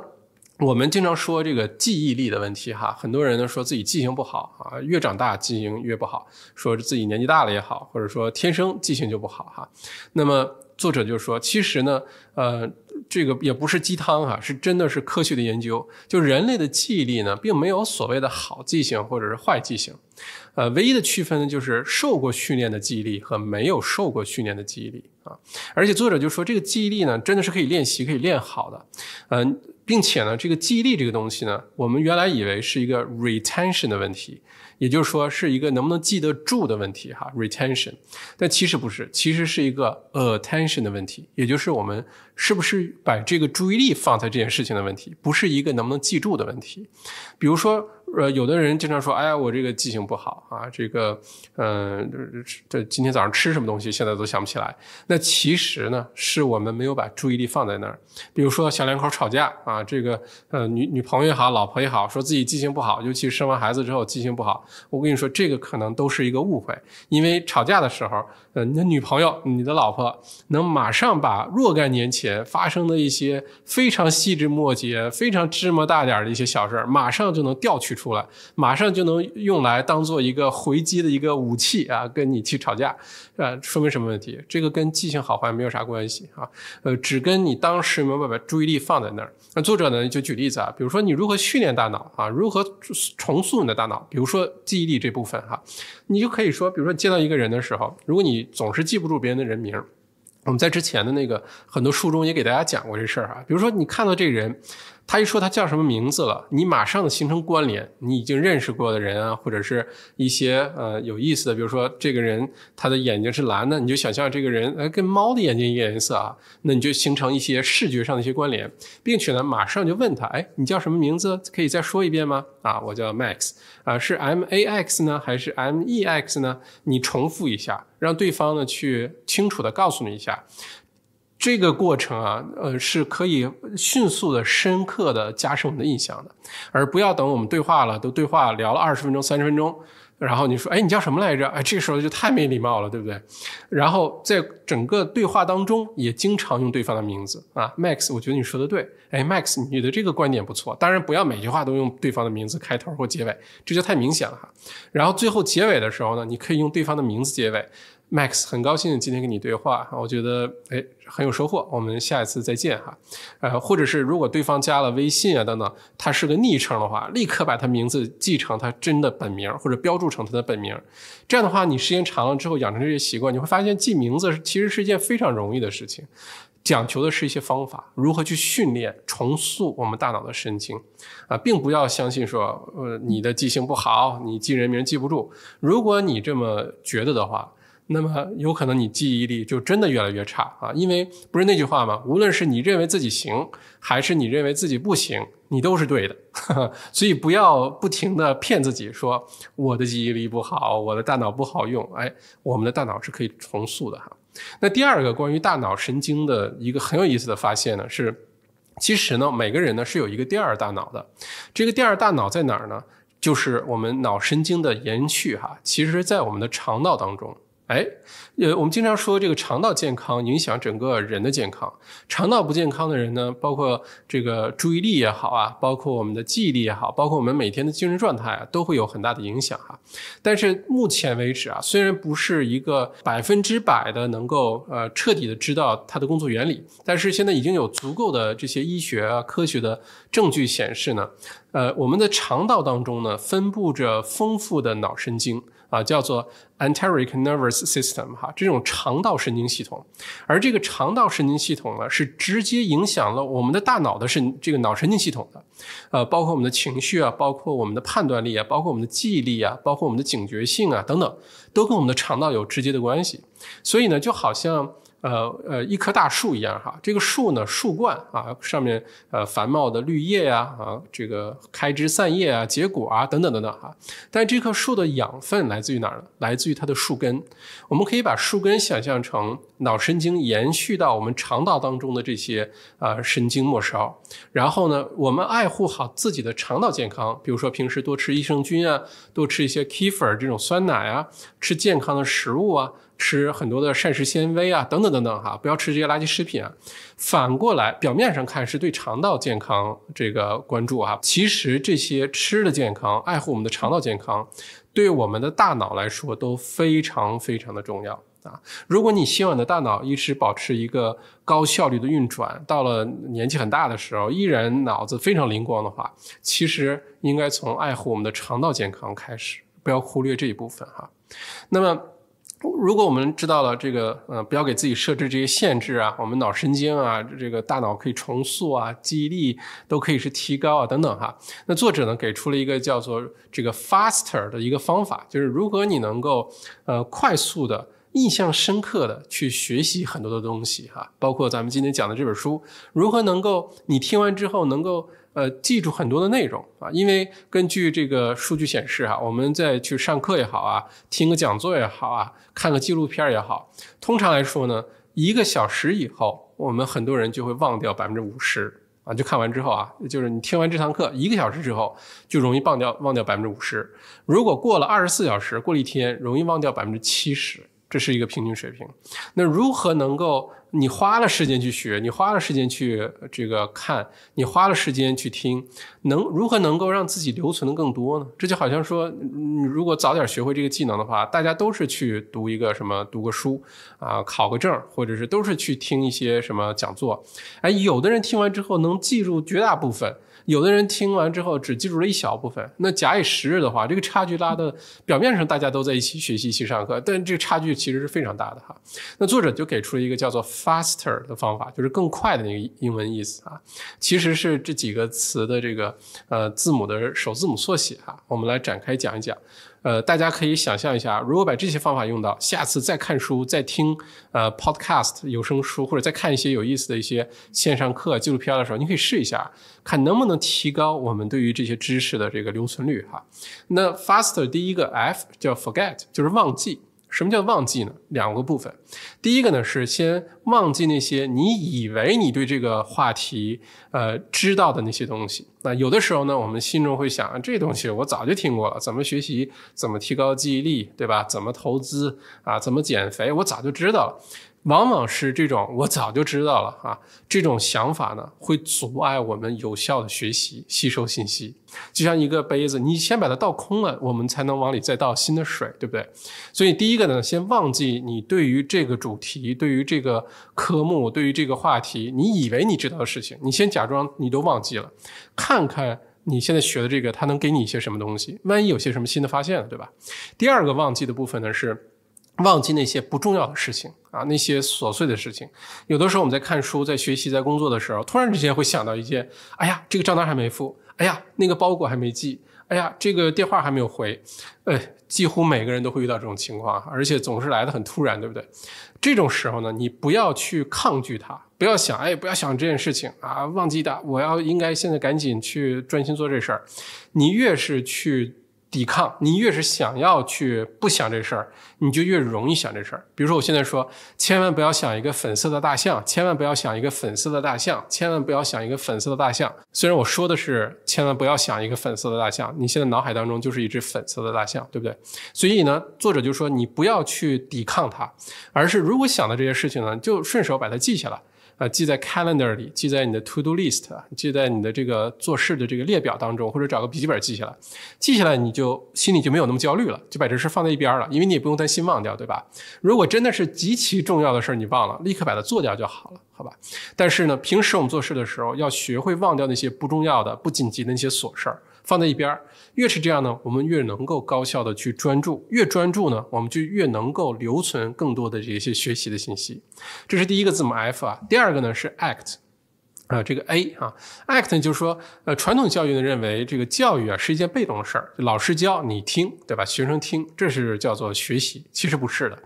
我们经常说这个记忆力的问题哈，很多人呢说自己记性不好啊，越长大记性越不好，说自己年纪大了也好，或者说天生记性就不好哈。那么作者就说，其实呢，呃，这个也不是鸡汤哈，是真的是科学的研究，就人类的记忆力呢，并没有所谓的好记性或者是坏记性。呃，唯一的区分呢，就是受过训练的记忆力和没有受过训练的记忆力啊。而且作者就说，这个记忆力呢，真的是可以练习、可以练好的。嗯，并且呢，这个记忆力这个东西呢，我们原来以为是一个 retention 的问题，也就是说是一个能不能记得住的问题哈 retention。但其实不是，其实是一个 attention 的问题，也就是我们是不是把这个注意力放在这件事情的问题，不是一个能不能记住的问题。比如说。呃，有的人经常说：“哎呀，我这个记性不好啊，这个，嗯，这这今天早上吃什么东西，现在都想不起来。”那其实呢，是我们没有把注意力放在那儿。比如说小两口吵架啊，这个，呃，女女朋友也好，老婆也好，说自己记性不好，尤其生完孩子之后记性不好。我跟你说，这个可能都是一个误会，因为吵架的时候，呃，你的女朋友、你的老婆能马上把若干年前发生的一些非常细枝末节、非常芝麻大点的一些小事儿，马上就能调取。出来，马上就能用来当做一个回击的一个武器啊，跟你去吵架，啊，说明什么问题？这个跟记性好坏没有啥关系啊，呃，只跟你当时有没有把注意力放在那儿。那作者呢，就举例子啊，比如说你如何训练大脑啊，如何重塑你的大脑，比如说记忆力这部分哈，你就可以说，比如说你见到一个人的时候，如果你总是记不住别人的人名，我们在之前的那个很多书中也给大家讲过这事儿啊，比如说你看到这人。他一说他叫什么名字了，你马上形成关联，你已经认识过的人啊，或者是一些呃有意思的，比如说这个人他的眼睛是蓝的，你就想象这个人呃跟猫的眼睛一个颜色啊，那你就形成一些视觉上的一些关联，并且呢马上就问他，哎你叫什么名字？可以再说一遍吗？啊我叫 Max 啊是 M A X 呢还是 M E X 呢？你重复一下，让对方呢去清楚的告诉你一下。这个过程啊，呃，是可以迅速的、深刻的加深我们的印象的，而不要等我们对话了，都对话聊了二十分钟、三十分钟，然后你说，哎，你叫什么来着？哎，这个时候就太没礼貌了，对不对？然后在整个对话当中，也经常用对方的名字啊，Max，我觉得你说的对，哎，Max，你的这个观点不错。当然，不要每句话都用对方的名字开头或结尾，这就太明显了哈。然后最后结尾的时候呢，你可以用对方的名字结尾。Max 很高兴今天跟你对话我觉得哎很有收获。我们下一次再见哈，呃，或者是如果对方加了微信啊等等，他是个昵称的话，立刻把他名字记成他真的本名，或者标注成他的本名。这样的话，你时间长了之后养成这些习惯，你会发现记名字其实是一件非常容易的事情，讲求的是一些方法，如何去训练重塑我们大脑的神经啊，并不要相信说呃你的记性不好，你记人名记不住。如果你这么觉得的话。那么有可能你记忆力就真的越来越差啊，因为不是那句话吗？无论是你认为自己行，还是你认为自己不行，你都是对的。所以不要不停的骗自己说我的记忆力不好，我的大脑不好用。哎，我们的大脑是可以重塑的哈。那第二个关于大脑神经的一个很有意思的发现呢，是其实呢每个人呢是有一个第二大脑的，这个第二大脑在哪儿呢？就是我们脑神经的延续哈。其实，在我们的肠道当中。哎，呃，我们经常说这个肠道健康影响整个人的健康。肠道不健康的人呢，包括这个注意力也好啊，包括我们的记忆力也好，包括我们每天的精神状态啊，都会有很大的影响哈。但是目前为止啊，虽然不是一个百分之百的能够呃彻底的知道它的工作原理，但是现在已经有足够的这些医学啊科学的证据显示呢，呃，我们的肠道当中呢，分布着丰富的脑神经。啊，叫做 enteric nervous system 哈，这种肠道神经系统，而这个肠道神经系统呢，是直接影响了我们的大脑的神这个脑神经系统的，呃，包括我们的情绪啊，包括我们的判断力啊，包括我们的记忆力啊，包括我们的警觉性啊等等，都跟我们的肠道有直接的关系，所以呢，就好像。呃呃，一棵大树一样哈，这个树呢，树冠啊，上面呃繁茂的绿叶呀，啊，这个开枝散叶啊，结果啊，等等等等哈。但这棵树的养分来自于哪儿呢？来自于它的树根。我们可以把树根想象成脑神经延续到我们肠道当中的这些啊神经末梢。然后呢，我们爱护好自己的肠道健康，比如说平时多吃益生菌啊，多吃一些 Kefir 这种酸奶啊，吃健康的食物啊。吃很多的膳食纤维啊，等等等等哈，不要吃这些垃圾食品。啊。反过来，表面上看是对肠道健康这个关注哈，其实这些吃的健康，爱护我们的肠道健康，对我们的大脑来说都非常非常的重要啊。如果你希望你的大脑一直保持一个高效率的运转，到了年纪很大的时候依然脑子非常灵光的话，其实应该从爱护我们的肠道健康开始，不要忽略这一部分哈。那么。如果我们知道了这个，呃，不要给自己设置这些限制啊，我们脑神经啊，这个大脑可以重塑啊，记忆力都可以是提高啊，等等哈。那作者呢给出了一个叫做这个 faster 的一个方法，就是如何你能够呃快速的、印象深刻的去学习很多的东西哈，包括咱们今天讲的这本书，如何能够你听完之后能够。呃，记住很多的内容啊，因为根据这个数据显示啊，我们在去上课也好啊，听个讲座也好啊，看个纪录片也好，通常来说呢，一个小时以后，我们很多人就会忘掉百分之五十啊，就看完之后啊，就是你听完这堂课一个小时之后，就容易忘掉忘掉百分之五十，如果过了二十四小时，过了一天，容易忘掉百分之七十。这是一个平均水平，那如何能够你花了时间去学，你花了时间去这个看，你花了时间去听，能如何能够让自己留存的更多呢？这就好像说，你如果早点学会这个技能的话，大家都是去读一个什么读个书啊，考个证，或者是都是去听一些什么讲座，哎，有的人听完之后能记住绝大部分。有的人听完之后只记住了一小部分，那假以时日的话，这个差距拉的，表面上大家都在一起学习一起上课，但这个差距其实是非常大的哈。那作者就给出了一个叫做 Faster 的方法，就是更快的那个英文意思啊，其实是这几个词的这个呃字母的首字母缩写啊，我们来展开讲一讲。呃，大家可以想象一下，如果把这些方法用到下次再看书、再听呃 podcast 有声书或者再看一些有意思的一些线上课、纪录片的时候，你可以试一下，看能不能提高我们对于这些知识的这个留存率哈。那 fast e r 第一个 f 叫 forget，就是忘记。什么叫忘记呢？两个部分。第一个呢是先忘记那些你以为你对这个话题呃知道的那些东西。那有的时候呢，我们心中会想，这东西我早就听过了，怎么学习，怎么提高记忆力，对吧？怎么投资啊？怎么减肥？我早就知道了。往往是这种我早就知道了啊，这种想法呢，会阻碍我们有效的学习、吸收信息。就像一个杯子，你先把它倒空了，我们才能往里再倒新的水，对不对？所以第一个呢，先忘记你对于这。这个主题对于这个科目，对于这个话题，你以为你知道的事情，你先假装你都忘记了，看看你现在学的这个，它能给你一些什么东西。万一有些什么新的发现，对吧？第二个忘记的部分呢，是忘记那些不重要的事情啊，那些琐碎的事情。有的时候我们在看书、在学习、在工作的时候，突然之间会想到一件：哎呀，这个账单还没付；哎呀，那个包裹还没寄；哎呀，这个电话还没有回。哎。几乎每个人都会遇到这种情况，而且总是来的很突然，对不对？这种时候呢，你不要去抗拒它，不要想，哎，不要想这件事情啊，忘记的，我要应该现在赶紧去专心做这事儿，你越是去。抵抗，你越是想要去不想这事儿，你就越容易想这事儿。比如说，我现在说，千万不要想一个粉色的大象，千万不要想一个粉色的大象，千万不要想一个粉色的大象。虽然我说的是千万不要想一个粉色的大象，你现在脑海当中就是一只粉色的大象，对不对？所以呢，作者就说你不要去抵抗它，而是如果想到这些事情呢，就顺手把它记下来。啊，记在 calendar 里，记在你的 to do list 记在你的这个做事的这个列表当中，或者找个笔记本记下来。记下来，你就心里就没有那么焦虑了，就把这事放在一边了，因为你也不用担心忘掉，对吧？如果真的是极其重要的事你忘了，立刻把它做掉就好了，好吧？但是呢，平时我们做事的时候，要学会忘掉那些不重要的、不紧急的那些琐事儿。放在一边儿，越是这样呢，我们越能够高效的去专注，越专注呢，我们就越能够留存更多的这些学习的信息。这是第一个字母 F 啊，第二个呢是 ACT，啊这个 A 啊 a c t 就是说，呃，传统教育呢认为这个教育啊是一件被动的事儿，老师教你听，对吧？学生听，这是叫做学习，其实不是的。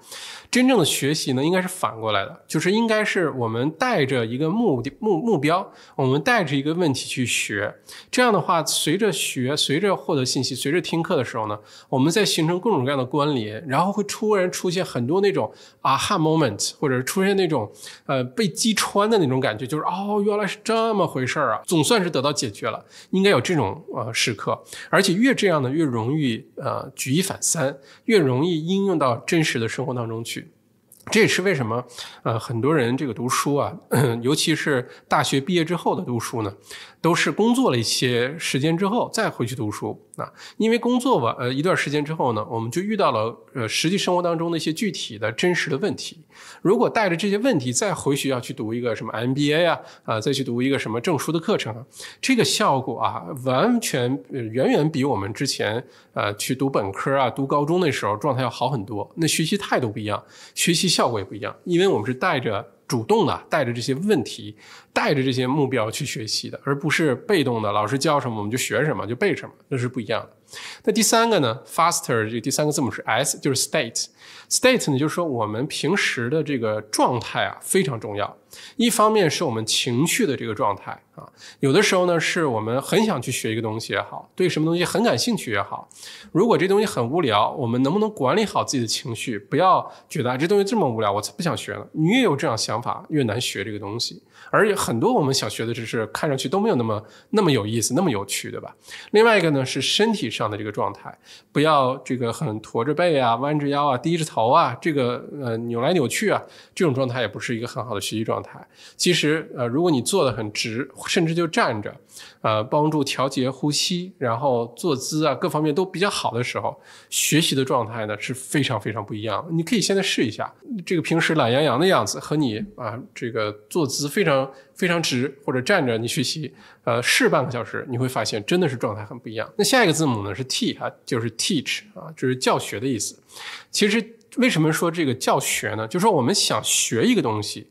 真正的学习呢，应该是反过来的，就是应该是我们带着一个目的、目目标，我们带着一个问题去学。这样的话，随着学，随着获得信息，随着听课的时候呢，我们在形成各种各样的关联，然后会突然出现很多那种啊哈 moment，或者出现那种呃被击穿的那种感觉，就是哦，原来是这么回事儿啊，总算是得到解决了。应该有这种呃时刻，而且越这样呢，越容易呃举一反三，越容易应用到真实的生活当中去。这也是为什么，呃，很多人这个读书啊，尤其是大学毕业之后的读书呢，都是工作了一些时间之后再回去读书啊，因为工作完呃一段时间之后呢，我们就遇到了呃实际生活当中的一些具体的真实的问题。如果带着这些问题再回学校去读一个什么 MBA 呀，啊，再去读一个什么证书的课程，这个效果啊，完全远远比我们之前呃去读本科啊、读高中那时候状态要好很多。那学习态度不一样，学习效果也不一样，因为我们是带着主动的，带着这些问题，带着这些目标去学习的，而不是被动的，老师教什么我们就学什么就背什么，那是不一样的。那第三个呢，Faster 这第三个字母是 S，就是 State。State 呢，就是说我们平时的这个状态啊非常重要。一方面是我们情绪的这个状态啊，有的时候呢是我们很想去学一个东西也好，对什么东西很感兴趣也好。如果这东西很无聊，我们能不能管理好自己的情绪，不要觉得这东西这么无聊，我才不想学呢？你越有这样想法，越难学这个东西。而且很多我们想学的知识，看上去都没有那么那么有意思，那么有趣，对吧？另外一个呢是身体上的这个状态，不要这个很驼着背啊，弯着腰啊，低着头啊，这个呃扭来扭去啊，这种状态也不是一个很好的学习状态。其实呃，如果你坐得很直，甚至就站着，呃，帮助调节呼吸，然后坐姿啊各方面都比较好的时候，学习的状态呢是非常非常不一样。你可以现在试一下，这个平时懒洋洋的样子和你啊这个坐姿非常。非常直或者站着，你学习，呃，试半个小时，你会发现真的是状态很不一样。那下一个字母呢是 T 啊，就是 teach 啊，就是教学的意思。其实为什么说这个教学呢？就是说我们想学一个东西，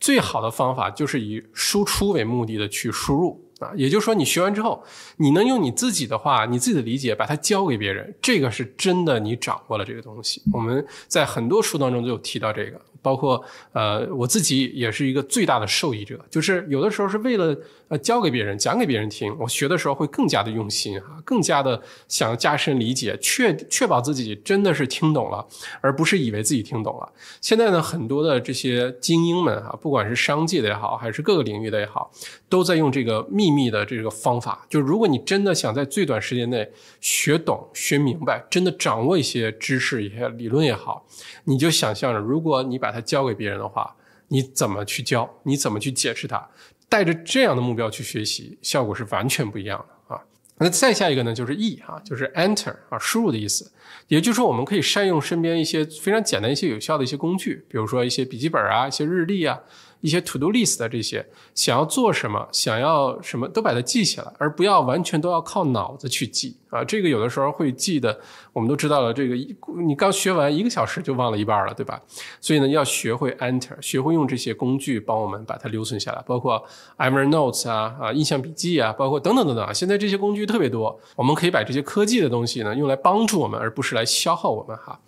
最好的方法就是以输出为目的的去输入啊。也就是说，你学完之后，你能用你自己的话、你自己的理解把它教给别人，这个是真的你掌握了这个东西。我们在很多书当中都有提到这个。包括呃，我自己也是一个最大的受益者，就是有的时候是为了呃教给别人、讲给别人听，我学的时候会更加的用心啊，更加的想加深理解，确确保自己真的是听懂了，而不是以为自己听懂了。现在呢，很多的这些精英们啊，不管是商界的也好，还是各个领域的也好，都在用这个秘密的这个方法。就如果你真的想在最短时间内学懂、学明白，真的掌握一些知识、一些理论也好，你就想象着，如果你把他教给别人的话，你怎么去教？你怎么去解释它？带着这样的目标去学习，效果是完全不一样的啊。那再下一个呢，就是 E 啊，就是 Enter 啊，输入的意思。也就是说，我们可以善用身边一些非常简单、一些有效的一些工具，比如说一些笔记本啊，一些日历啊。一些 to do list 的这些想要做什么，想要什么都把它记下来，而不要完全都要靠脑子去记啊。这个有的时候会记的，我们都知道了，这个你刚学完一个小时就忘了一半了，对吧？所以呢，要学会 enter，学会用这些工具帮我们把它留存下来，包括 Evernote 啊啊，印象笔记啊，包括等等等等。啊。现在这些工具特别多，我们可以把这些科技的东西呢用来帮助我们，而不是来消耗我们哈。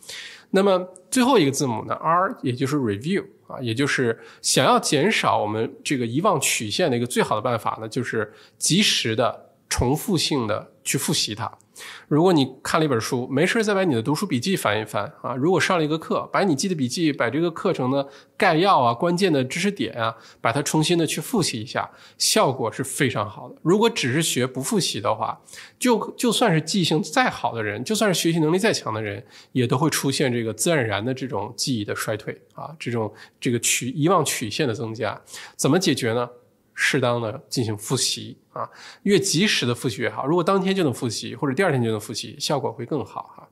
那么最后一个字母呢，R，也就是 review。啊，也就是想要减少我们这个遗忘曲线的一个最好的办法呢，就是及时的重复性的去复习它。如果你看了一本书，没事再把你的读书笔记翻一翻啊。如果上了一个课，把你记的笔记、把这个课程的概要啊、关键的知识点啊，把它重新的去复习一下，效果是非常好的。如果只是学不复习的话，就就算是记性再好的人，就算是学习能力再强的人，也都会出现这个自然而然的这种记忆的衰退啊，这种这个曲遗忘曲线的增加，怎么解决呢？适当的进行复习啊，越及时的复习越好。如果当天就能复习，或者第二天就能复习，效果会更好哈。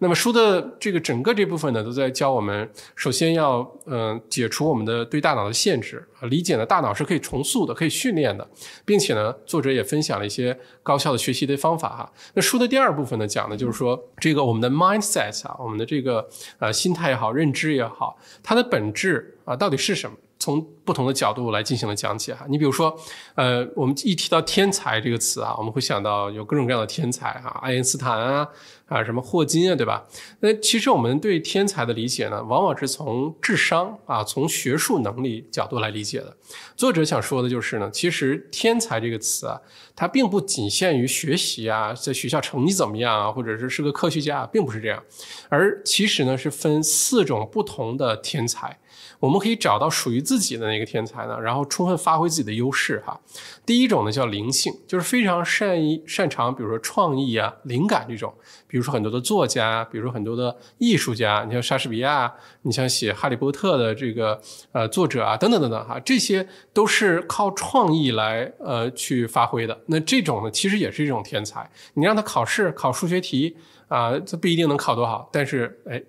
那么书的这个整个这部分呢，都在教我们，首先要嗯解除我们的对大脑的限制啊，理解呢，大脑是可以重塑的，可以训练的，并且呢，作者也分享了一些高效的学习的方法哈。那书的第二部分呢，讲的就是说这个我们的 mindset 啊，我们的这个呃心态也好，认知也好，它的本质啊到底是什么？从不同的角度来进行了讲解哈，你比如说，呃，我们一提到天才这个词啊，我们会想到有各种各样的天才哈，爱因斯坦啊，啊什么霍金啊，对吧？那其实我们对天才的理解呢，往往是从智商啊，从学术能力角度来理解的。作者想说的就是呢，其实天才这个词啊，它并不仅限于学习啊，在学校成绩怎么样啊，或者是是个科学家，并不是这样，而其实呢是分四种不同的天才。我们可以找到属于自己的那个天才呢，然后充分发挥自己的优势。哈，第一种呢叫灵性，就是非常善于擅长，比如说创意啊、灵感这种。比如说很多的作家，比如说很多的艺术家，你像莎士比亚，你像写《哈利波特》的这个呃作者啊，等等等等，哈，这些都是靠创意来呃去发挥的。那这种呢，其实也是一种天才。你让他考试考数学题啊，他不一定能考多好，但是哎。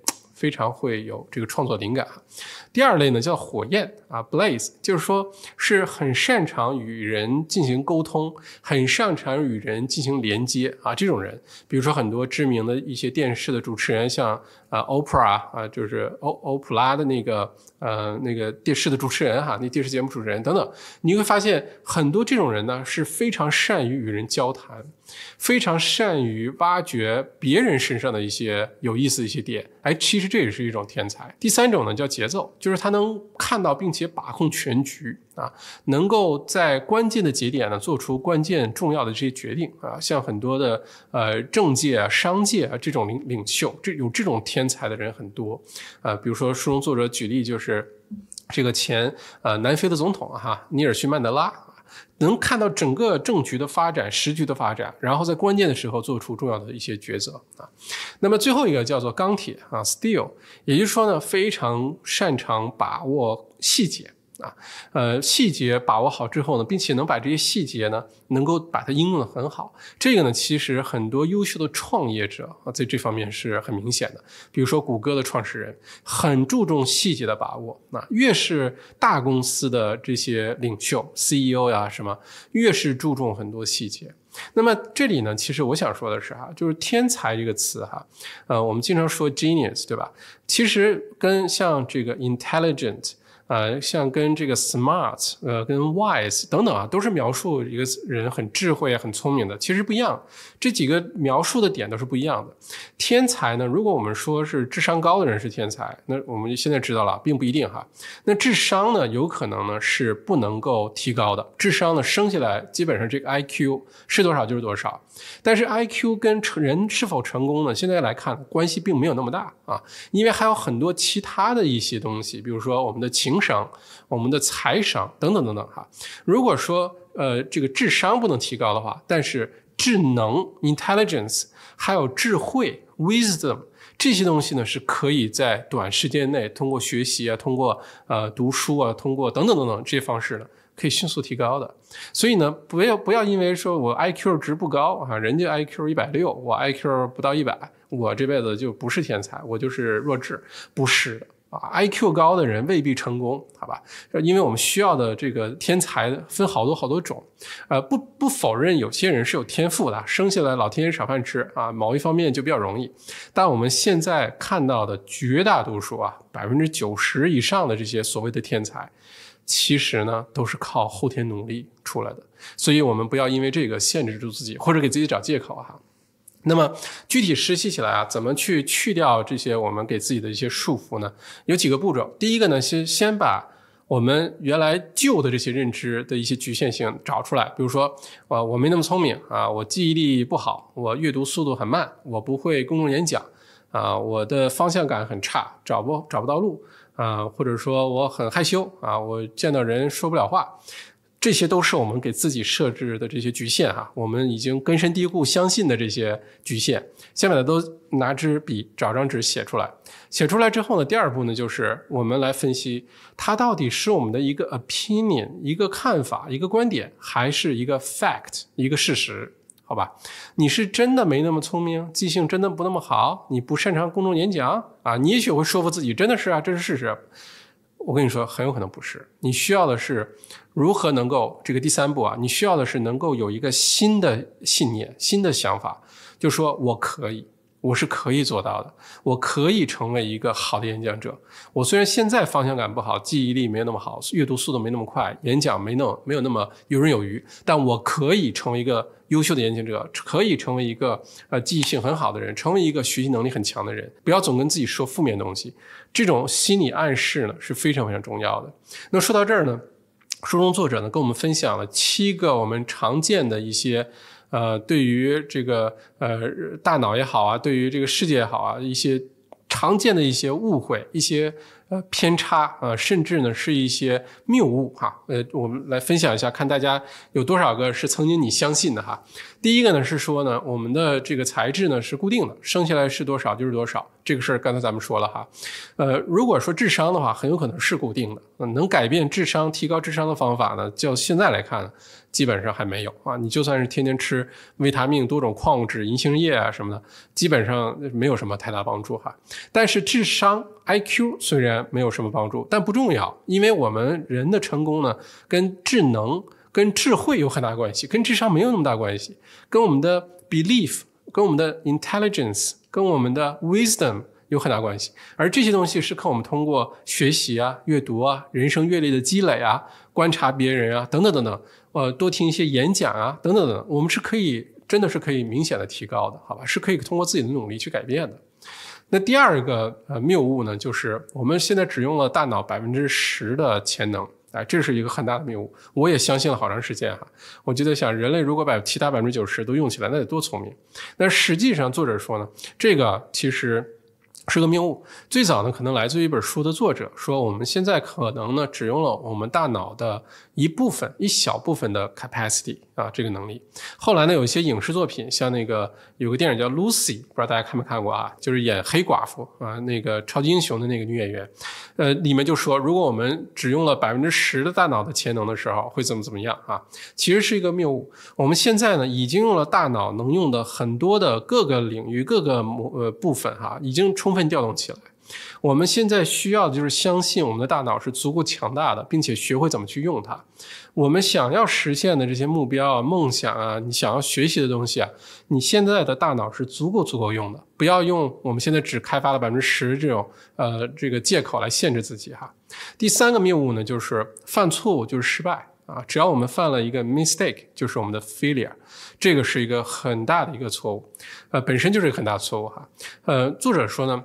非常会有这个创作灵感第二类呢叫火焰啊，blaze，就是说是很擅长与人进行沟通，很擅长与人进行连接啊。这种人，比如说很多知名的一些电视的主持人，像。啊，o e r a 啊，就是欧欧普拉的那个呃那个电视的主持人哈，那电视节目主持人等等，你会发现很多这种人呢是非常善于与人交谈，非常善于挖掘别人身上的一些有意思的一些点。哎，其实这也是一种天才。第三种呢叫节奏，就是他能看到并且把控全局。啊，能够在关键的节点呢做出关键重要的这些决定啊，像很多的呃政界、啊、商界啊这种领领袖，这有这种天才的人很多啊。比如说书中作者举例就是这个前呃南非的总统哈尼尔逊曼德拉，能看到整个政局的发展、时局的发展，然后在关键的时候做出重要的一些抉择啊。那么最后一个叫做钢铁啊 Steel，也就是说呢非常擅长把握细节。啊，呃，细节把握好之后呢，并且能把这些细节呢，能够把它应用的很好。这个呢，其实很多优秀的创业者啊，在这方面是很明显的。比如说谷歌的创始人，很注重细节的把握。那越是大公司的这些领袖，CEO 呀什么，越是注重很多细节。那么这里呢，其实我想说的是哈，就是“天才”这个词哈，呃，我们经常说 “genius”，对吧？其实跟像这个 “intelligent”。呃，像跟这个 smart，呃，跟 wise 等等啊，都是描述一个人很智慧、很聪明的。其实不一样，这几个描述的点都是不一样的。天才呢，如果我们说是智商高的人是天才，那我们现在知道了，并不一定哈。那智商呢，有可能呢是不能够提高的。智商呢生下来基本上这个 IQ 是多少就是多少，但是 IQ 跟成人是否成功呢，现在来看关系并没有那么大。啊，因为还有很多其他的一些东西，比如说我们的情商、我们的财商等等等等哈。如果说呃这个智商不能提高的话，但是智能 （intelligence） 还有智慧 （wisdom） 这些东西呢，是可以在短时间内通过学习啊、通过呃读书啊、通过等等等等这些方式呢，可以迅速提高的。所以呢，不要不要因为说我 IQ 值不高哈，人家 IQ 一百六，我 IQ 不到一百。我这辈子就不是天才，我就是弱智，不是的啊！I Q 高的人未必成功，好吧？因为我们需要的这个天才分好多好多种，呃，不不否认有些人是有天赋的，生下来老天爷赏饭吃啊，某一方面就比较容易。但我们现在看到的绝大多数啊，百分之九十以上的这些所谓的天才，其实呢都是靠后天努力出来的。所以我们不要因为这个限制住自己，或者给自己找借口哈。那么具体实习起来啊，怎么去去掉这些我们给自己的一些束缚呢？有几个步骤。第一个呢，先先把我们原来旧的这些认知的一些局限性找出来。比如说，啊，我没那么聪明啊，我记忆力不好，我阅读速度很慢，我不会公众演讲啊，我的方向感很差，找不找不到路啊，或者说我很害羞啊，我见到人说不了话。这些都是我们给自己设置的这些局限哈，我们已经根深蒂固相信的这些局限，下面的都拿支笔找张纸写出来，写出来之后呢，第二步呢就是我们来分析它到底是我们的一个 opinion，一个看法，一个观点，还是一个 fact，一个事实？好吧，你是真的没那么聪明，记性真的不那么好，你不擅长公众演讲啊，你也许会说服自己，真的是啊，这是事实。我跟你说，很有可能不是。你需要的是如何能够这个第三步啊？你需要的是能够有一个新的信念、新的想法，就说我可以。我是可以做到的，我可以成为一个好的演讲者。我虽然现在方向感不好，记忆力没有那么好，阅读速度没那么快，演讲没那么没有那么游刃有余，但我可以成为一个优秀的演讲者，可以成为一个呃记忆性很好的人，成为一个学习能力很强的人。不要总跟自己说负面东西，这种心理暗示呢是非常非常重要的。那说到这儿呢，书中作者呢跟我们分享了七个我们常见的一些。呃，对于这个呃大脑也好啊，对于这个世界也好啊，一些常见的一些误会、一些呃偏差啊，甚至呢是一些谬误哈。呃，我们来分享一下，看大家有多少个是曾经你相信的哈。第一个呢是说呢，我们的这个材质呢是固定的，生下来是多少就是多少。这个事儿刚才咱们说了哈，呃，如果说智商的话，很有可能是固定的。那能改变智商、提高智商的方法呢，就现在来看，基本上还没有啊。你就算是天天吃维他命、多种矿物质、银杏叶啊什么的，基本上没有什么太大帮助哈。但是智商 IQ 虽然没有什么帮助，但不重要，因为我们人的成功呢跟智能。跟智慧有很大关系，跟智商没有那么大关系，跟我们的 belief，跟我们的 intelligence，跟我们的 wisdom 有很大关系。而这些东西是靠我们通过学习啊、阅读啊、人生阅历的积累啊、观察别人啊等等等等，呃，多听一些演讲啊等等等，我们是可以真的是可以明显的提高的，好吧？是可以通过自己的努力去改变的。那第二个呃谬误呢，就是我们现在只用了大脑百分之十的潜能。哎，这是一个很大的谬误，我也相信了好长时间哈。我就在想，人类如果把其他百分之九十都用起来，那得多聪明？那实际上，作者说呢，这个其实是个谬误。最早呢，可能来自于一本书的作者说，我们现在可能呢，只用了我们大脑的。一部分，一小部分的 capacity 啊，这个能力。后来呢，有一些影视作品，像那个有个电影叫《Lucy》，不知道大家看没看过啊？就是演黑寡妇啊，那个超级英雄的那个女演员，呃，里面就说，如果我们只用了百分之十的大脑的潜能的时候，会怎么怎么样啊？其实是一个谬误。我们现在呢，已经用了大脑能用的很多的各个领域、各个模呃部分哈，已经充分调动起来。我们现在需要的就是相信我们的大脑是足够强大的，并且学会怎么去用它。我们想要实现的这些目标啊、梦想啊、你想要学习的东西啊，你现在的大脑是足够足够用的。不要用我们现在只开发了百分之十这种呃这个借口来限制自己哈。第三个谬误呢，就是犯错误就是失败啊。只要我们犯了一个 mistake，就是我们的 failure，这个是一个很大的一个错误，呃，本身就是一个很大的错误哈。呃，作者说呢。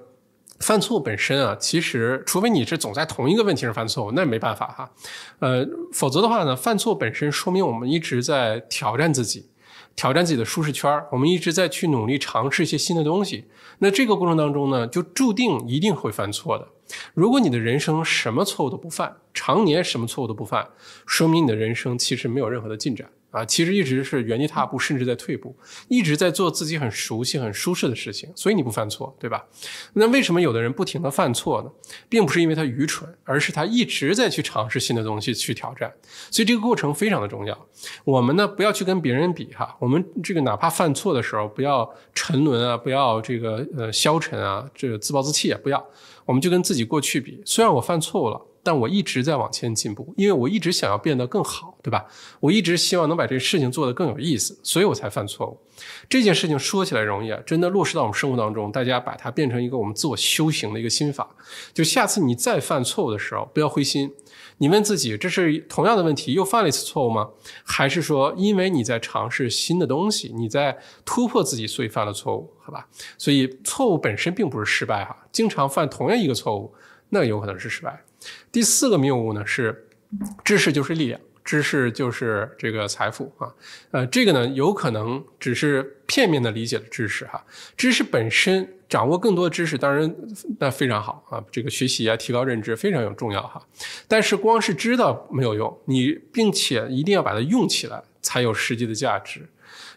犯错本身啊，其实除非你是总在同一个问题上犯错误，那没办法哈，呃，否则的话呢，犯错本身说明我们一直在挑战自己，挑战自己的舒适圈我们一直在去努力尝试一些新的东西，那这个过程当中呢，就注定一定会犯错的。如果你的人生什么错误都不犯，常年什么错误都不犯，说明你的人生其实没有任何的进展。啊，其实一直是原地踏步，甚至在退步，一直在做自己很熟悉、很舒适的事情，所以你不犯错，对吧？那为什么有的人不停的犯错呢？并不是因为他愚蠢，而是他一直在去尝试新的东西，去挑战。所以这个过程非常的重要。我们呢，不要去跟别人比哈，我们这个哪怕犯错的时候，不要沉沦啊，不要这个呃消沉啊，这个自暴自弃也不要。我们就跟自己过去比，虽然我犯错误了。但我一直在往前进步，因为我一直想要变得更好，对吧？我一直希望能把这个事情做得更有意思，所以我才犯错误。这件事情说起来容易啊，真的落实到我们生活当中，大家把它变成一个我们自我修行的一个心法。就下次你再犯错误的时候，不要灰心，你问自己：这是同样的问题又犯了一次错误吗？还是说因为你在尝试新的东西，你在突破自己，所以犯了错误？好吧？所以错误本身并不是失败哈，经常犯同样一个错误，那有可能是失败。第四个谬误呢是，知识就是力量，知识就是这个财富啊，呃，这个呢有可能只是片面的理解了知识哈，知识本身掌握更多的知识，当然那非常好啊，这个学习啊，提高认知非常有重要哈，但是光是知道没有用，你并且一定要把它用起来才有实际的价值。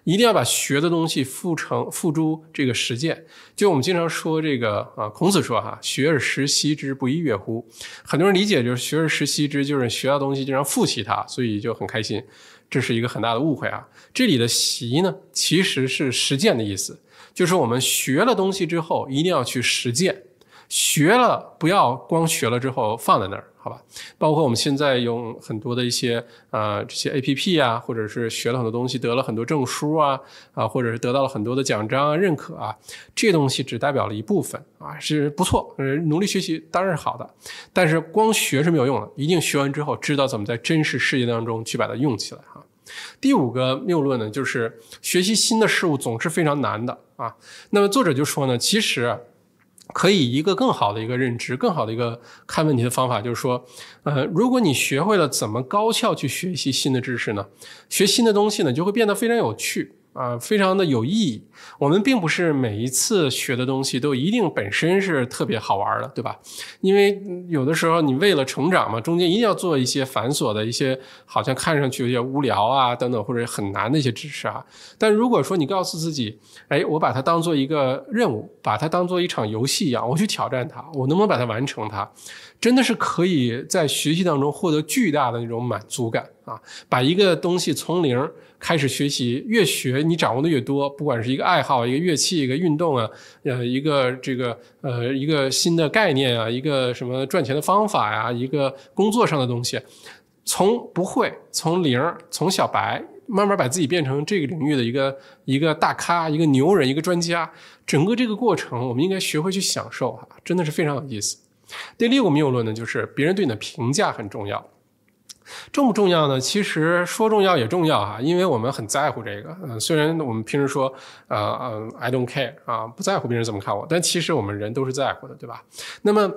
一定要把学的东西付成付诸这个实践，就我们经常说这个啊，孔子说哈，学而时习之，不亦乐乎？很多人理解就是学而时习之，就是学到东西经常复习它，所以就很开心，这是一个很大的误会啊。这里的习呢，其实是实践的意思，就是我们学了东西之后，一定要去实践，学了不要光学了之后放在那儿。好吧，包括我们现在用很多的一些呃这些 A P P 啊，或者是学了很多东西，得了很多证书啊啊，或者是得到了很多的奖章啊、认可啊，这东西只代表了一部分啊，是不错，努力学习当然是好的，但是光学是没有用的，一定学完之后知道怎么在真实世界当中去把它用起来哈。第五个谬论呢，就是学习新的事物总是非常难的啊，那么作者就说呢，其实。可以一个更好的一个认知，更好的一个看问题的方法，就是说，呃，如果你学会了怎么高效去学习新的知识呢，学新的东西呢，就会变得非常有趣。啊，非常的有意义。我们并不是每一次学的东西都一定本身是特别好玩的，对吧？因为有的时候你为了成长嘛，中间一定要做一些繁琐的一些，好像看上去有些无聊啊等等，或者很难的一些知识啊。但如果说你告诉自己，哎，我把它当做一个任务，把它当做一场游戏一样，我去挑战它，我能不能把它完成它？真的是可以在学习当中获得巨大的那种满足感啊！把一个东西从零开始学习，越学你掌握的越多。不管是一个爱好、一个乐器、一个运动啊，呃，一个这个呃一个新的概念啊，一个什么赚钱的方法呀，一个工作上的东西，从不会从零从小白，慢慢把自己变成这个领域的一个一个大咖、一个牛人、一个专家。整个这个过程，我们应该学会去享受啊！真的是非常有意思。第六个谬论呢，就是别人对你的评价很重要，重不重要呢？其实说重要也重要哈，因为我们很在乎这个。虽然我们平时说，呃呃，I don't care 啊，不在乎别人怎么看我，但其实我们人都是在乎的，对吧？那么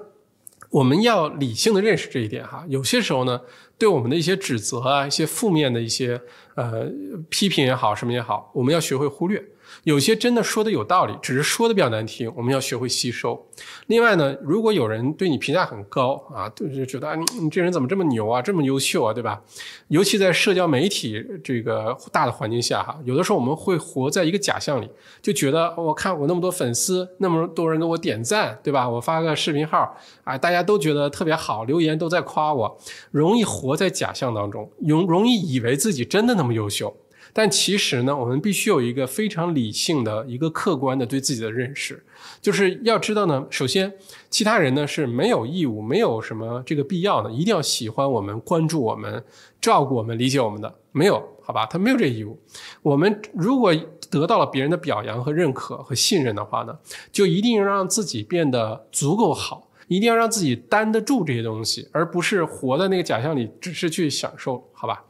我们要理性的认识这一点哈，有些时候呢，对我们的一些指责啊，一些负面的一些呃批评也好，什么也好，我们要学会忽略。有些真的说的有道理，只是说的比较难听，我们要学会吸收。另外呢，如果有人对你评价很高啊，就是觉得哎，你这人怎么这么牛啊，这么优秀啊，对吧？尤其在社交媒体这个大的环境下哈，有的时候我们会活在一个假象里，就觉得我看我那么多粉丝，那么多人给我点赞，对吧？我发个视频号啊，大家都觉得特别好，留言都在夸我，容易活在假象当中，容容易以为自己真的那么优秀。但其实呢，我们必须有一个非常理性的一个客观的对自己的认识，就是要知道呢，首先，其他人呢是没有义务、没有什么这个必要的，一定要喜欢我们、关注我们、照顾我们、理解我们的，没有，好吧？他没有这义务。我们如果得到了别人的表扬和认可和信任的话呢，就一定要让自己变得足够好，一定要让自己担得住这些东西，而不是活在那个假象里，只是去享受，好吧？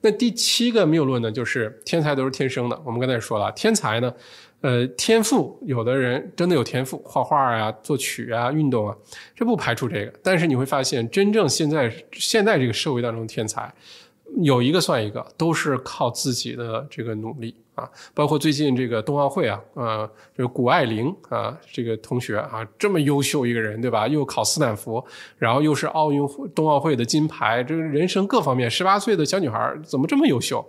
那第七个谬论呢，就是天才都是天生的。我们刚才说了，天才呢，呃，天赋，有的人真的有天赋，画画啊、作曲啊、运动啊，这不排除这个。但是你会发现，真正现在现在这个社会当中，天才有一个算一个，都是靠自己的这个努力。啊，包括最近这个冬奥会啊，啊，这个谷爱凌啊，这个同学啊，这么优秀一个人，对吧？又考斯坦福，然后又是奥运会冬奥会的金牌，这个人生各方面，十八岁的小女孩怎么这么优秀？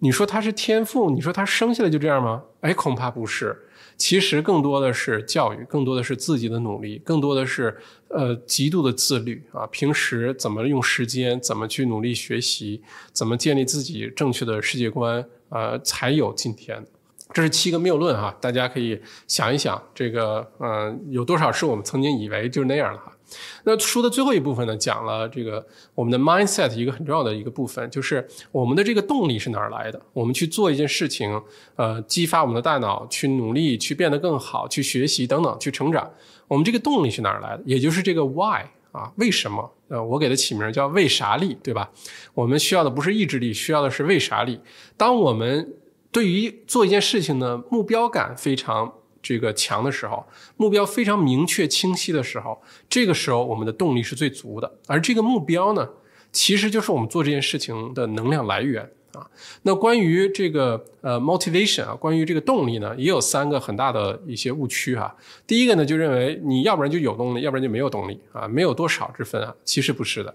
你说她是天赋？你说她生下来就这样吗？哎，恐怕不是。其实更多的是教育，更多的是自己的努力，更多的是呃极度的自律啊。平时怎么用时间？怎么去努力学习？怎么建立自己正确的世界观？呃，才有今天。这是七个谬论哈，大家可以想一想，这个嗯，有多少是我们曾经以为就是那样了哈。那书的最后一部分呢，讲了这个我们的 mindset 一个很重要的一个部分，就是我们的这个动力是哪儿来的？我们去做一件事情，呃，激发我们的大脑去努力，去变得更好，去学习等等，去成长。我们这个动力是哪儿来的？也就是这个 why。啊，为什么？呃，我给它起名叫“为啥力”，对吧？我们需要的不是意志力，需要的是为啥力。当我们对于做一件事情的目标感非常这个强的时候，目标非常明确清晰的时候，这个时候我们的动力是最足的。而这个目标呢，其实就是我们做这件事情的能量来源。那关于这个呃 motivation 啊，关于这个动力呢，也有三个很大的一些误区哈。第一个呢，就认为你要不然就有动力，要不然就没有动力啊，没有多少之分啊。其实不是的，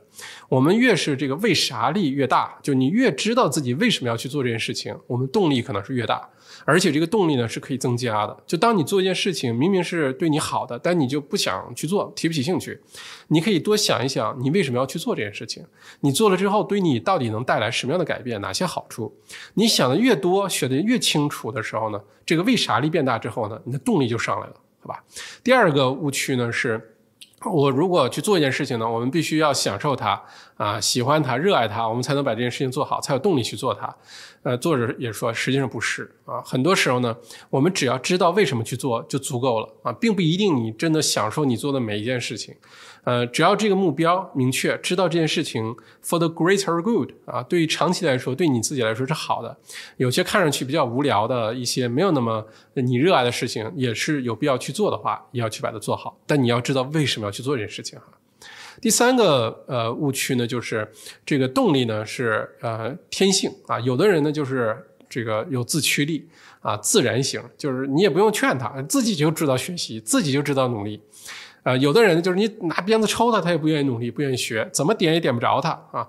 我们越是这个为啥力越大，就你越知道自己为什么要去做这件事情，我们动力可能是越大。而且这个动力呢是可以增加的。就当你做一件事情，明明是对你好的，但你就不想去做，提不起兴趣，你可以多想一想，你为什么要去做这件事情？你做了之后，对你到底能带来什么样的改变？哪些好处？你想的越多，选的越清楚的时候呢，这个为啥力变大之后呢，你的动力就上来了，好吧？第二个误区呢是。我如果去做一件事情呢，我们必须要享受它，啊，喜欢它，热爱它，我们才能把这件事情做好，才有动力去做它。呃，作者也说，实际上不是啊，很多时候呢，我们只要知道为什么去做就足够了啊，并不一定你真的享受你做的每一件事情。呃，只要这个目标明确，知道这件事情 for the greater good 啊，对于长期来说，对你自己来说是好的。有些看上去比较无聊的一些，没有那么你热爱的事情，也是有必要去做的话，也要去把它做好。但你要知道为什么要去做这件事情哈。第三个呃误区呢，就是这个动力呢是呃天性啊，有的人呢就是这个有自驱力啊，自然型，就是你也不用劝他，自己就知道学习，自己就知道努力。啊，有的人就是你拿鞭子抽他，他也不愿意努力，不愿意学，怎么点也点不着他啊！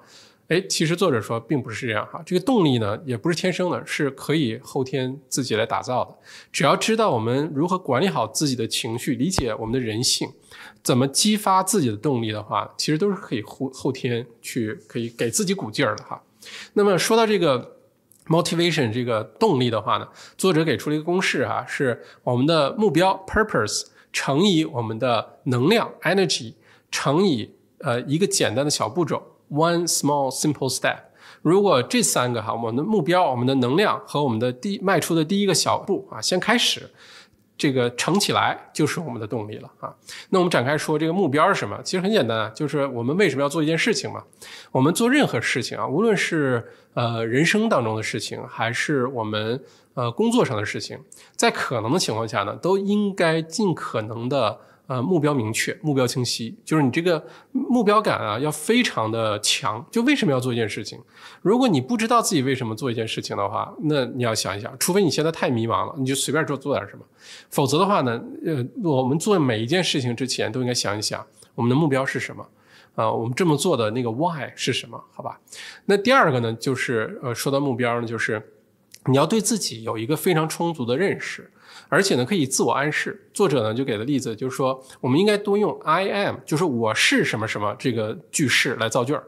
哎，其实作者说并不是这样哈，这个动力呢也不是天生的，是可以后天自己来打造的。只要知道我们如何管理好自己的情绪，理解我们的人性，怎么激发自己的动力的话，其实都是可以后后天去可以给自己鼓劲儿的哈。那么说到这个 motivation 这个动力的话呢，作者给出了一个公式哈，是我们的目标 purpose。乘以我们的能量 energy，乘以呃一个简单的小步骤 one small simple step。如果这三个哈，我们的目标、我们的能量和我们的第迈出的第一个小步啊，先开始。这个乘起来就是我们的动力了啊！那我们展开说，这个目标是什么？其实很简单啊，就是我们为什么要做一件事情嘛。我们做任何事情啊，无论是呃人生当中的事情，还是我们呃工作上的事情，在可能的情况下呢，都应该尽可能的。呃，目标明确，目标清晰，就是你这个目标感啊，要非常的强。就为什么要做一件事情？如果你不知道自己为什么做一件事情的话，那你要想一想，除非你现在太迷茫了，你就随便做做点什么。否则的话呢，呃，我们做每一件事情之前都应该想一想，我们的目标是什么啊？我们这么做的那个 why 是什么？好吧？那第二个呢，就是呃，说到目标呢，就是你要对自己有一个非常充足的认识。而且呢，可以自我暗示。作者呢就给的例子，就是说，我们应该多用 “I am”，就是我是什么什么这个句式来造句儿，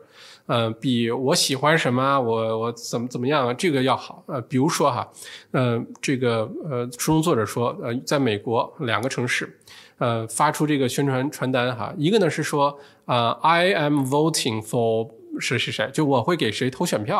嗯，比我喜欢什么，我我怎么怎么样，这个要好。呃，比如说哈，嗯，这个呃，书中作者说，呃，在美国两个城市，呃，发出这个宣传传单哈，一个呢是说，呃，“I am voting for 谁谁谁”，就我会给谁投选票；，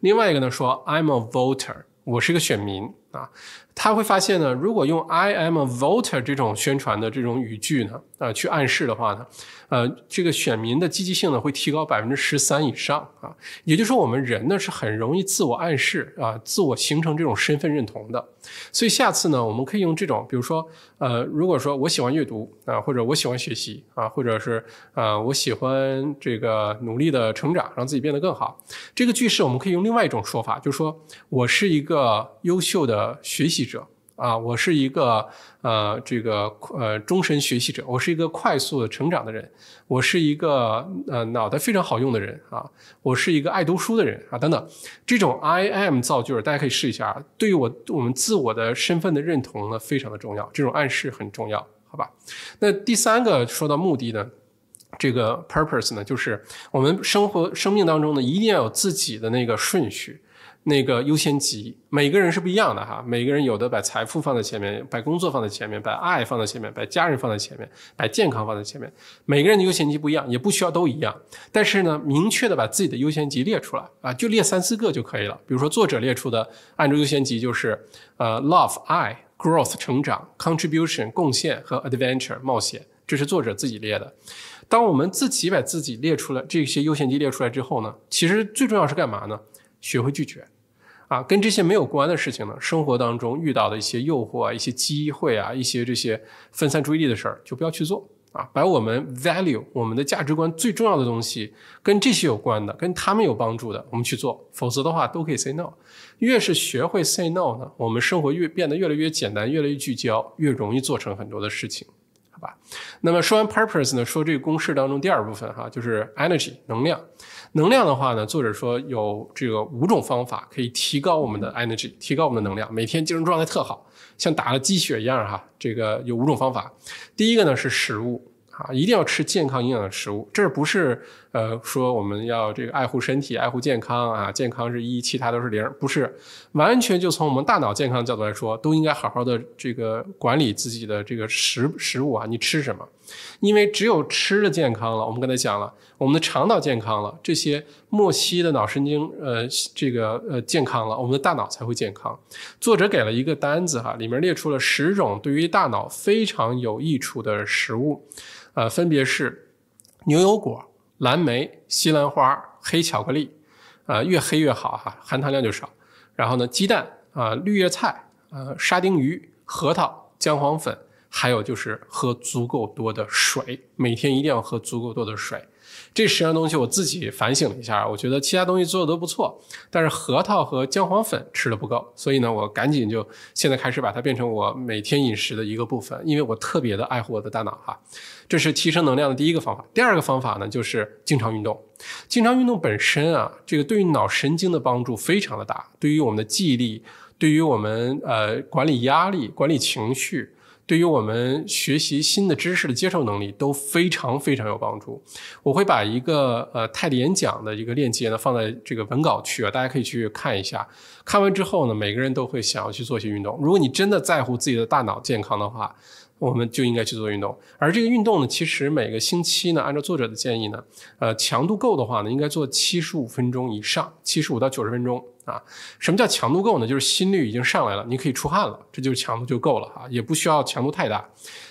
另外一个呢说，“I'm a voter”，我是个选民啊。他会发现呢，如果用 “I am a voter” 这种宣传的这种语句呢，啊，去暗示的话呢。呃，这个选民的积极性呢会提高百分之十三以上啊，也就是说我们人呢是很容易自我暗示啊，自我形成这种身份认同的，所以下次呢我们可以用这种，比如说，呃，如果说我喜欢阅读啊，或者我喜欢学习啊，或者是啊我喜欢这个努力的成长，让自己变得更好，这个句式我们可以用另外一种说法，就是说我是一个优秀的学习者。啊，我是一个呃，这个呃，终身学习者。我是一个快速成长的人。我是一个呃，脑袋非常好用的人啊。我是一个爱读书的人啊，等等。这种 I am 造句，大家可以试一下。对于我，我们自我的身份的认同呢，非常的重要。这种暗示很重要，好吧？那第三个说到目的呢？这个 purpose 呢，就是我们生活、生命当中呢，一定要有自己的那个顺序。那个优先级，每个人是不一样的哈。每个人有的把财富放在前面，把工作放在前面，把爱放在前面，把家人放在前面，把健康放在前面。每个人的优先级不一样，也不需要都一样。但是呢，明确的把自己的优先级列出来啊，就列三四个就可以了。比如说作者列出的按照优先级就是呃，love 爱，growth 成长，contribution 贡献和 adventure 冒险，这是作者自己列的。当我们自己把自己列出来这些优先级列出来之后呢，其实最重要是干嘛呢？学会拒绝，啊，跟这些没有关的事情呢，生活当中遇到的一些诱惑啊，一些机会啊，一些这些分散注意力的事儿，就不要去做，啊，把我们 value 我们的价值观最重要的东西跟这些有关的，跟他们有帮助的，我们去做，否则的话都可以 say no。越是学会 say no 呢，我们生活越变得越来越简单，越来越聚焦，越容易做成很多的事情，好吧？那么说完 purpose 呢，说这个公式当中第二部分哈，就是 energy 能量。能量的话呢，作者说有这个五种方法可以提高我们的 energy，提高我们的能量，每天精神状态特好，像打了鸡血一样哈。这个有五种方法，第一个呢是食物啊，一定要吃健康营养的食物，这不是。呃，说我们要这个爱护身体、爱护健康啊，健康是一，其他都是零，不是完全就从我们大脑健康角度来说，都应该好好的这个管理自己的这个食食物啊，你吃什么？因为只有吃的健康了，我们刚才讲了，我们的肠道健康了，这些末期的脑神经呃，这个呃健康了，我们的大脑才会健康。作者给了一个单子哈，里面列出了十种对于大脑非常有益处的食物，呃，分别是牛油果。蓝莓、西兰花、黑巧克力，啊，越黑越好哈，含糖量就少。然后呢，鸡蛋啊、绿叶菜啊、沙丁鱼、核桃、姜黄粉，还有就是喝足够多的水，每天一定要喝足够多的水。这十样东西我自己反省了一下，我觉得其他东西做的都不错，但是核桃和姜黄粉吃的不够，所以呢，我赶紧就现在开始把它变成我每天饮食的一个部分，因为我特别的爱护我的大脑哈。这是提升能量的第一个方法，第二个方法呢就是经常运动。经常运动本身啊，这个对于脑神经的帮助非常的大，对于我们的记忆力，对于我们呃管理压力、管理情绪。对于我们学习新的知识的接受能力都非常非常有帮助。我会把一个呃泰迪演讲的一个链接呢放在这个文稿区，啊，大家可以去看一下。看完之后呢，每个人都会想要去做一些运动。如果你真的在乎自己的大脑健康的话，我们就应该去做运动。而这个运动呢，其实每个星期呢，按照作者的建议呢，呃，强度够的话呢，应该做七十五分钟以上，七十五到九十分钟。啊，什么叫强度够呢？就是心率已经上来了，你可以出汗了，这就是强度就够了啊，也不需要强度太大。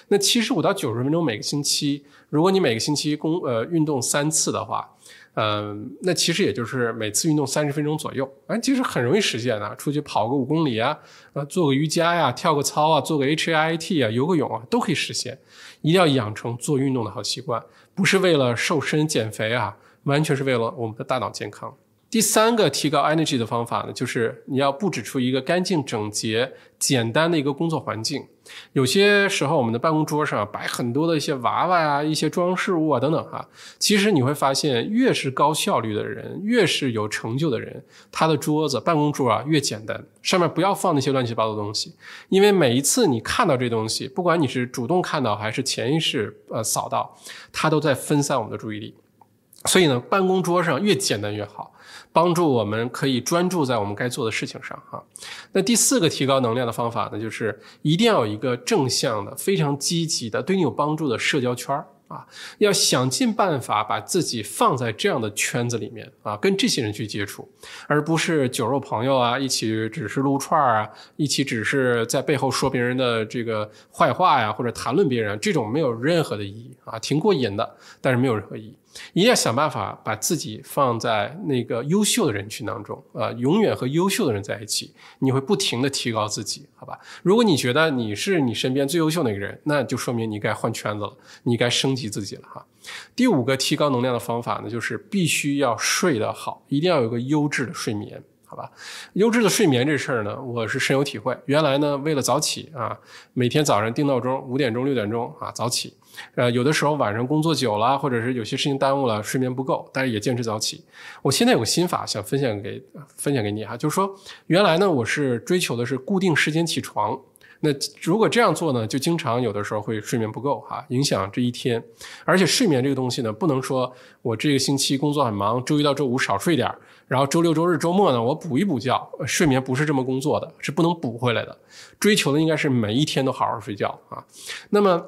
那七十五到九十分钟每个星期，如果你每个星期工呃运动三次的话，嗯，那其实也就是每次运动三十分钟左右，哎，其实很容易实现的，出去跑个五公里啊，啊，做个瑜伽呀，跳个操啊，做个 H I I T 啊，游个泳啊，都可以实现。一定要养成做运动的好习惯，不是为了瘦身减肥啊，完全是为了我们的大脑健康。第三个提高 energy 的方法呢，就是你要布置出一个干净、整洁、简单的一个工作环境。有些时候，我们的办公桌上摆很多的一些娃娃啊、一些装饰物啊等等啊，其实你会发现，越是高效率的人，越是有成就的人，他的桌子、办公桌啊越简单，上面不要放那些乱七八糟的东西，因为每一次你看到这东西，不管你是主动看到还是潜意识呃扫到，它都在分散我们的注意力。所以呢，办公桌上越简单越好。帮助我们可以专注在我们该做的事情上，哈。那第四个提高能量的方法呢，就是一定要有一个正向的、非常积极的、对你有帮助的社交圈儿。啊，要想尽办法把自己放在这样的圈子里面啊，跟这些人去接触，而不是酒肉朋友啊，一起只是撸串啊，一起只是在背后说别人的这个坏话呀，或者谈论别人，这种没有任何的意义啊，挺过瘾的，但是没有任何意义。一定要想办法把自己放在那个优秀的人群当中啊，永远和优秀的人在一起，你会不停的提高自己，好吧？如果你觉得你是你身边最优秀的那个人，那就说明你该换圈子了，你该升级。提自己了哈，第五个提高能量的方法呢，就是必须要睡得好，一定要有个优质的睡眠，好吧？优质的睡眠这事儿呢，我是深有体会。原来呢，为了早起啊，每天早上定闹钟，五点钟、六点钟啊早起，呃，有的时候晚上工作久了，或者是有些事情耽误了，睡眠不够，但是也坚持早起。我现在有个心法想分享给分享给你哈，就是说原来呢，我是追求的是固定时间起床。那如果这样做呢，就经常有的时候会睡眠不够哈，影响这一天。而且睡眠这个东西呢，不能说我这个星期工作很忙，周一到周五少睡点然后周六、周日、周末呢我补一补觉。睡眠不是这么工作的，是不能补回来的。追求的应该是每一天都好好睡觉啊。那么。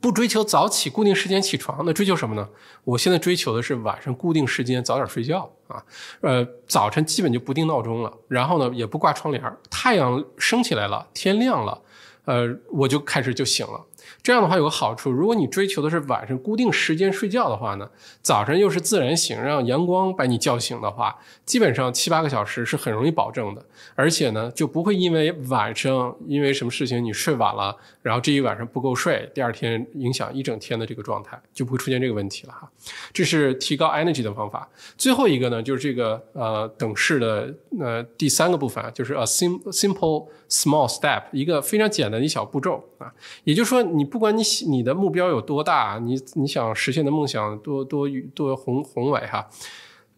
不追求早起，固定时间起床，那追求什么呢？我现在追求的是晚上固定时间早点睡觉啊，呃，早晨基本就不定闹钟了，然后呢也不挂窗帘，太阳升起来了，天亮了，呃，我就开始就醒了。这样的话有个好处，如果你追求的是晚上固定时间睡觉的话呢，早上又是自然醒，让阳光把你叫醒的话，基本上七八个小时是很容易保证的，而且呢就不会因为晚上因为什么事情你睡晚了，然后这一晚上不够睡，第二天影响一整天的这个状态，就不会出现这个问题了哈。这是提高 energy 的方法。最后一个呢，就是这个呃等式的呃第三个部分，就是 a sim simple。Small step，一个非常简单的一小步骤啊，也就是说，你不管你你的目标有多大，你你想实现的梦想多多多宏宏伟哈，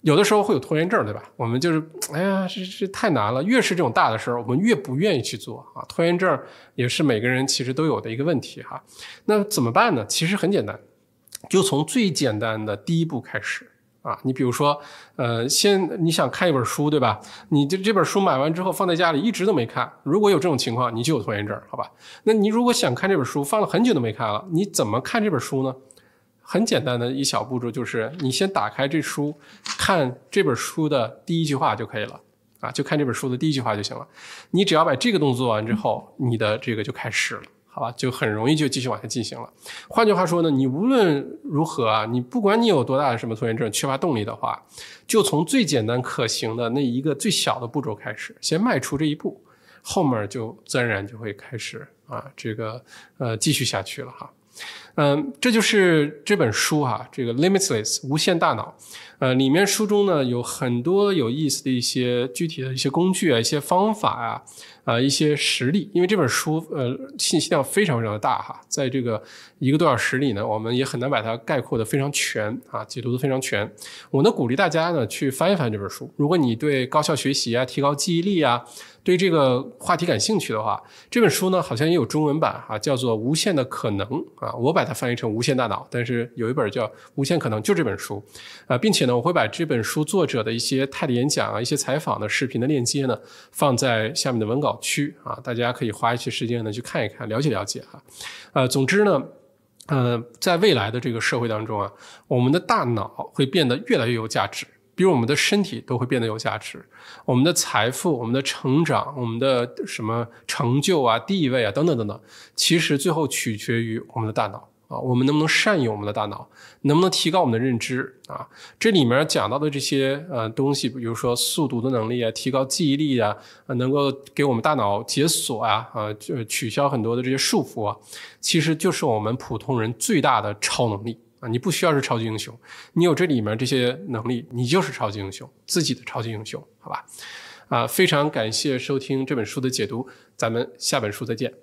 有的时候会有拖延症，对吧？我们就是哎呀，这这太难了，越是这种大的事儿，我们越不愿意去做啊。拖延症也是每个人其实都有的一个问题哈。那怎么办呢？其实很简单，就从最简单的第一步开始。啊，你比如说，呃，先你想看一本书，对吧？你这这本书买完之后放在家里一直都没看。如果有这种情况，你就有拖延症，好吧？那你如果想看这本书，放了很久都没看了，你怎么看这本书呢？很简单的一小步骤就是，你先打开这书，看这本书的第一句话就可以了。啊，就看这本书的第一句话就行了。你只要把这个动作做完之后，你的这个就开始了。啊，就很容易就继续往下进行了。换句话说呢，你无论如何啊，你不管你有多大的什么拖延症、缺乏动力的话，就从最简单可行的那一个最小的步骤开始，先迈出这一步，后面就自然就会开始啊，这个呃继续下去了哈。嗯，这就是这本书哈，这个《Limitless》无限大脑，呃，里面书中呢有很多有意思的一些具体的一些工具啊、一些方法啊、啊一些实例。因为这本书呃信息量非常非常的大哈，在这个一个多小时里呢，我们也很难把它概括的非常全啊，解读的非常全。我呢鼓励大家呢去翻一翻这本书。如果你对高效学习啊、提高记忆力啊，对这个话题感兴趣的话，这本书呢好像也有中文版哈，叫做《无限的可能》啊，我把。把它翻译成“无限大脑”，但是有一本叫《无限可能》，就这本书，啊，并且呢，我会把这本书作者的一些泰迪演讲啊、一些采访的视频的链接呢，放在下面的文稿区啊，大家可以花一些时间呢去看一看，了解了解啊。呃，总之呢，呃，在未来的这个社会当中啊，我们的大脑会变得越来越有价值，比如我们的身体都会变得有价值，我们的财富、我们的成长、我们的什么成就啊、地位啊等等等等，其实最后取决于我们的大脑。啊，我们能不能善用我们的大脑？能不能提高我们的认知？啊，这里面讲到的这些呃东西，比如说速读的能力啊，提高记忆力啊，能够给我们大脑解锁啊，啊，就取消很多的这些束缚，啊，其实就是我们普通人最大的超能力啊。你不需要是超级英雄，你有这里面这些能力，你就是超级英雄，自己的超级英雄，好吧？啊，非常感谢收听这本书的解读，咱们下本书再见。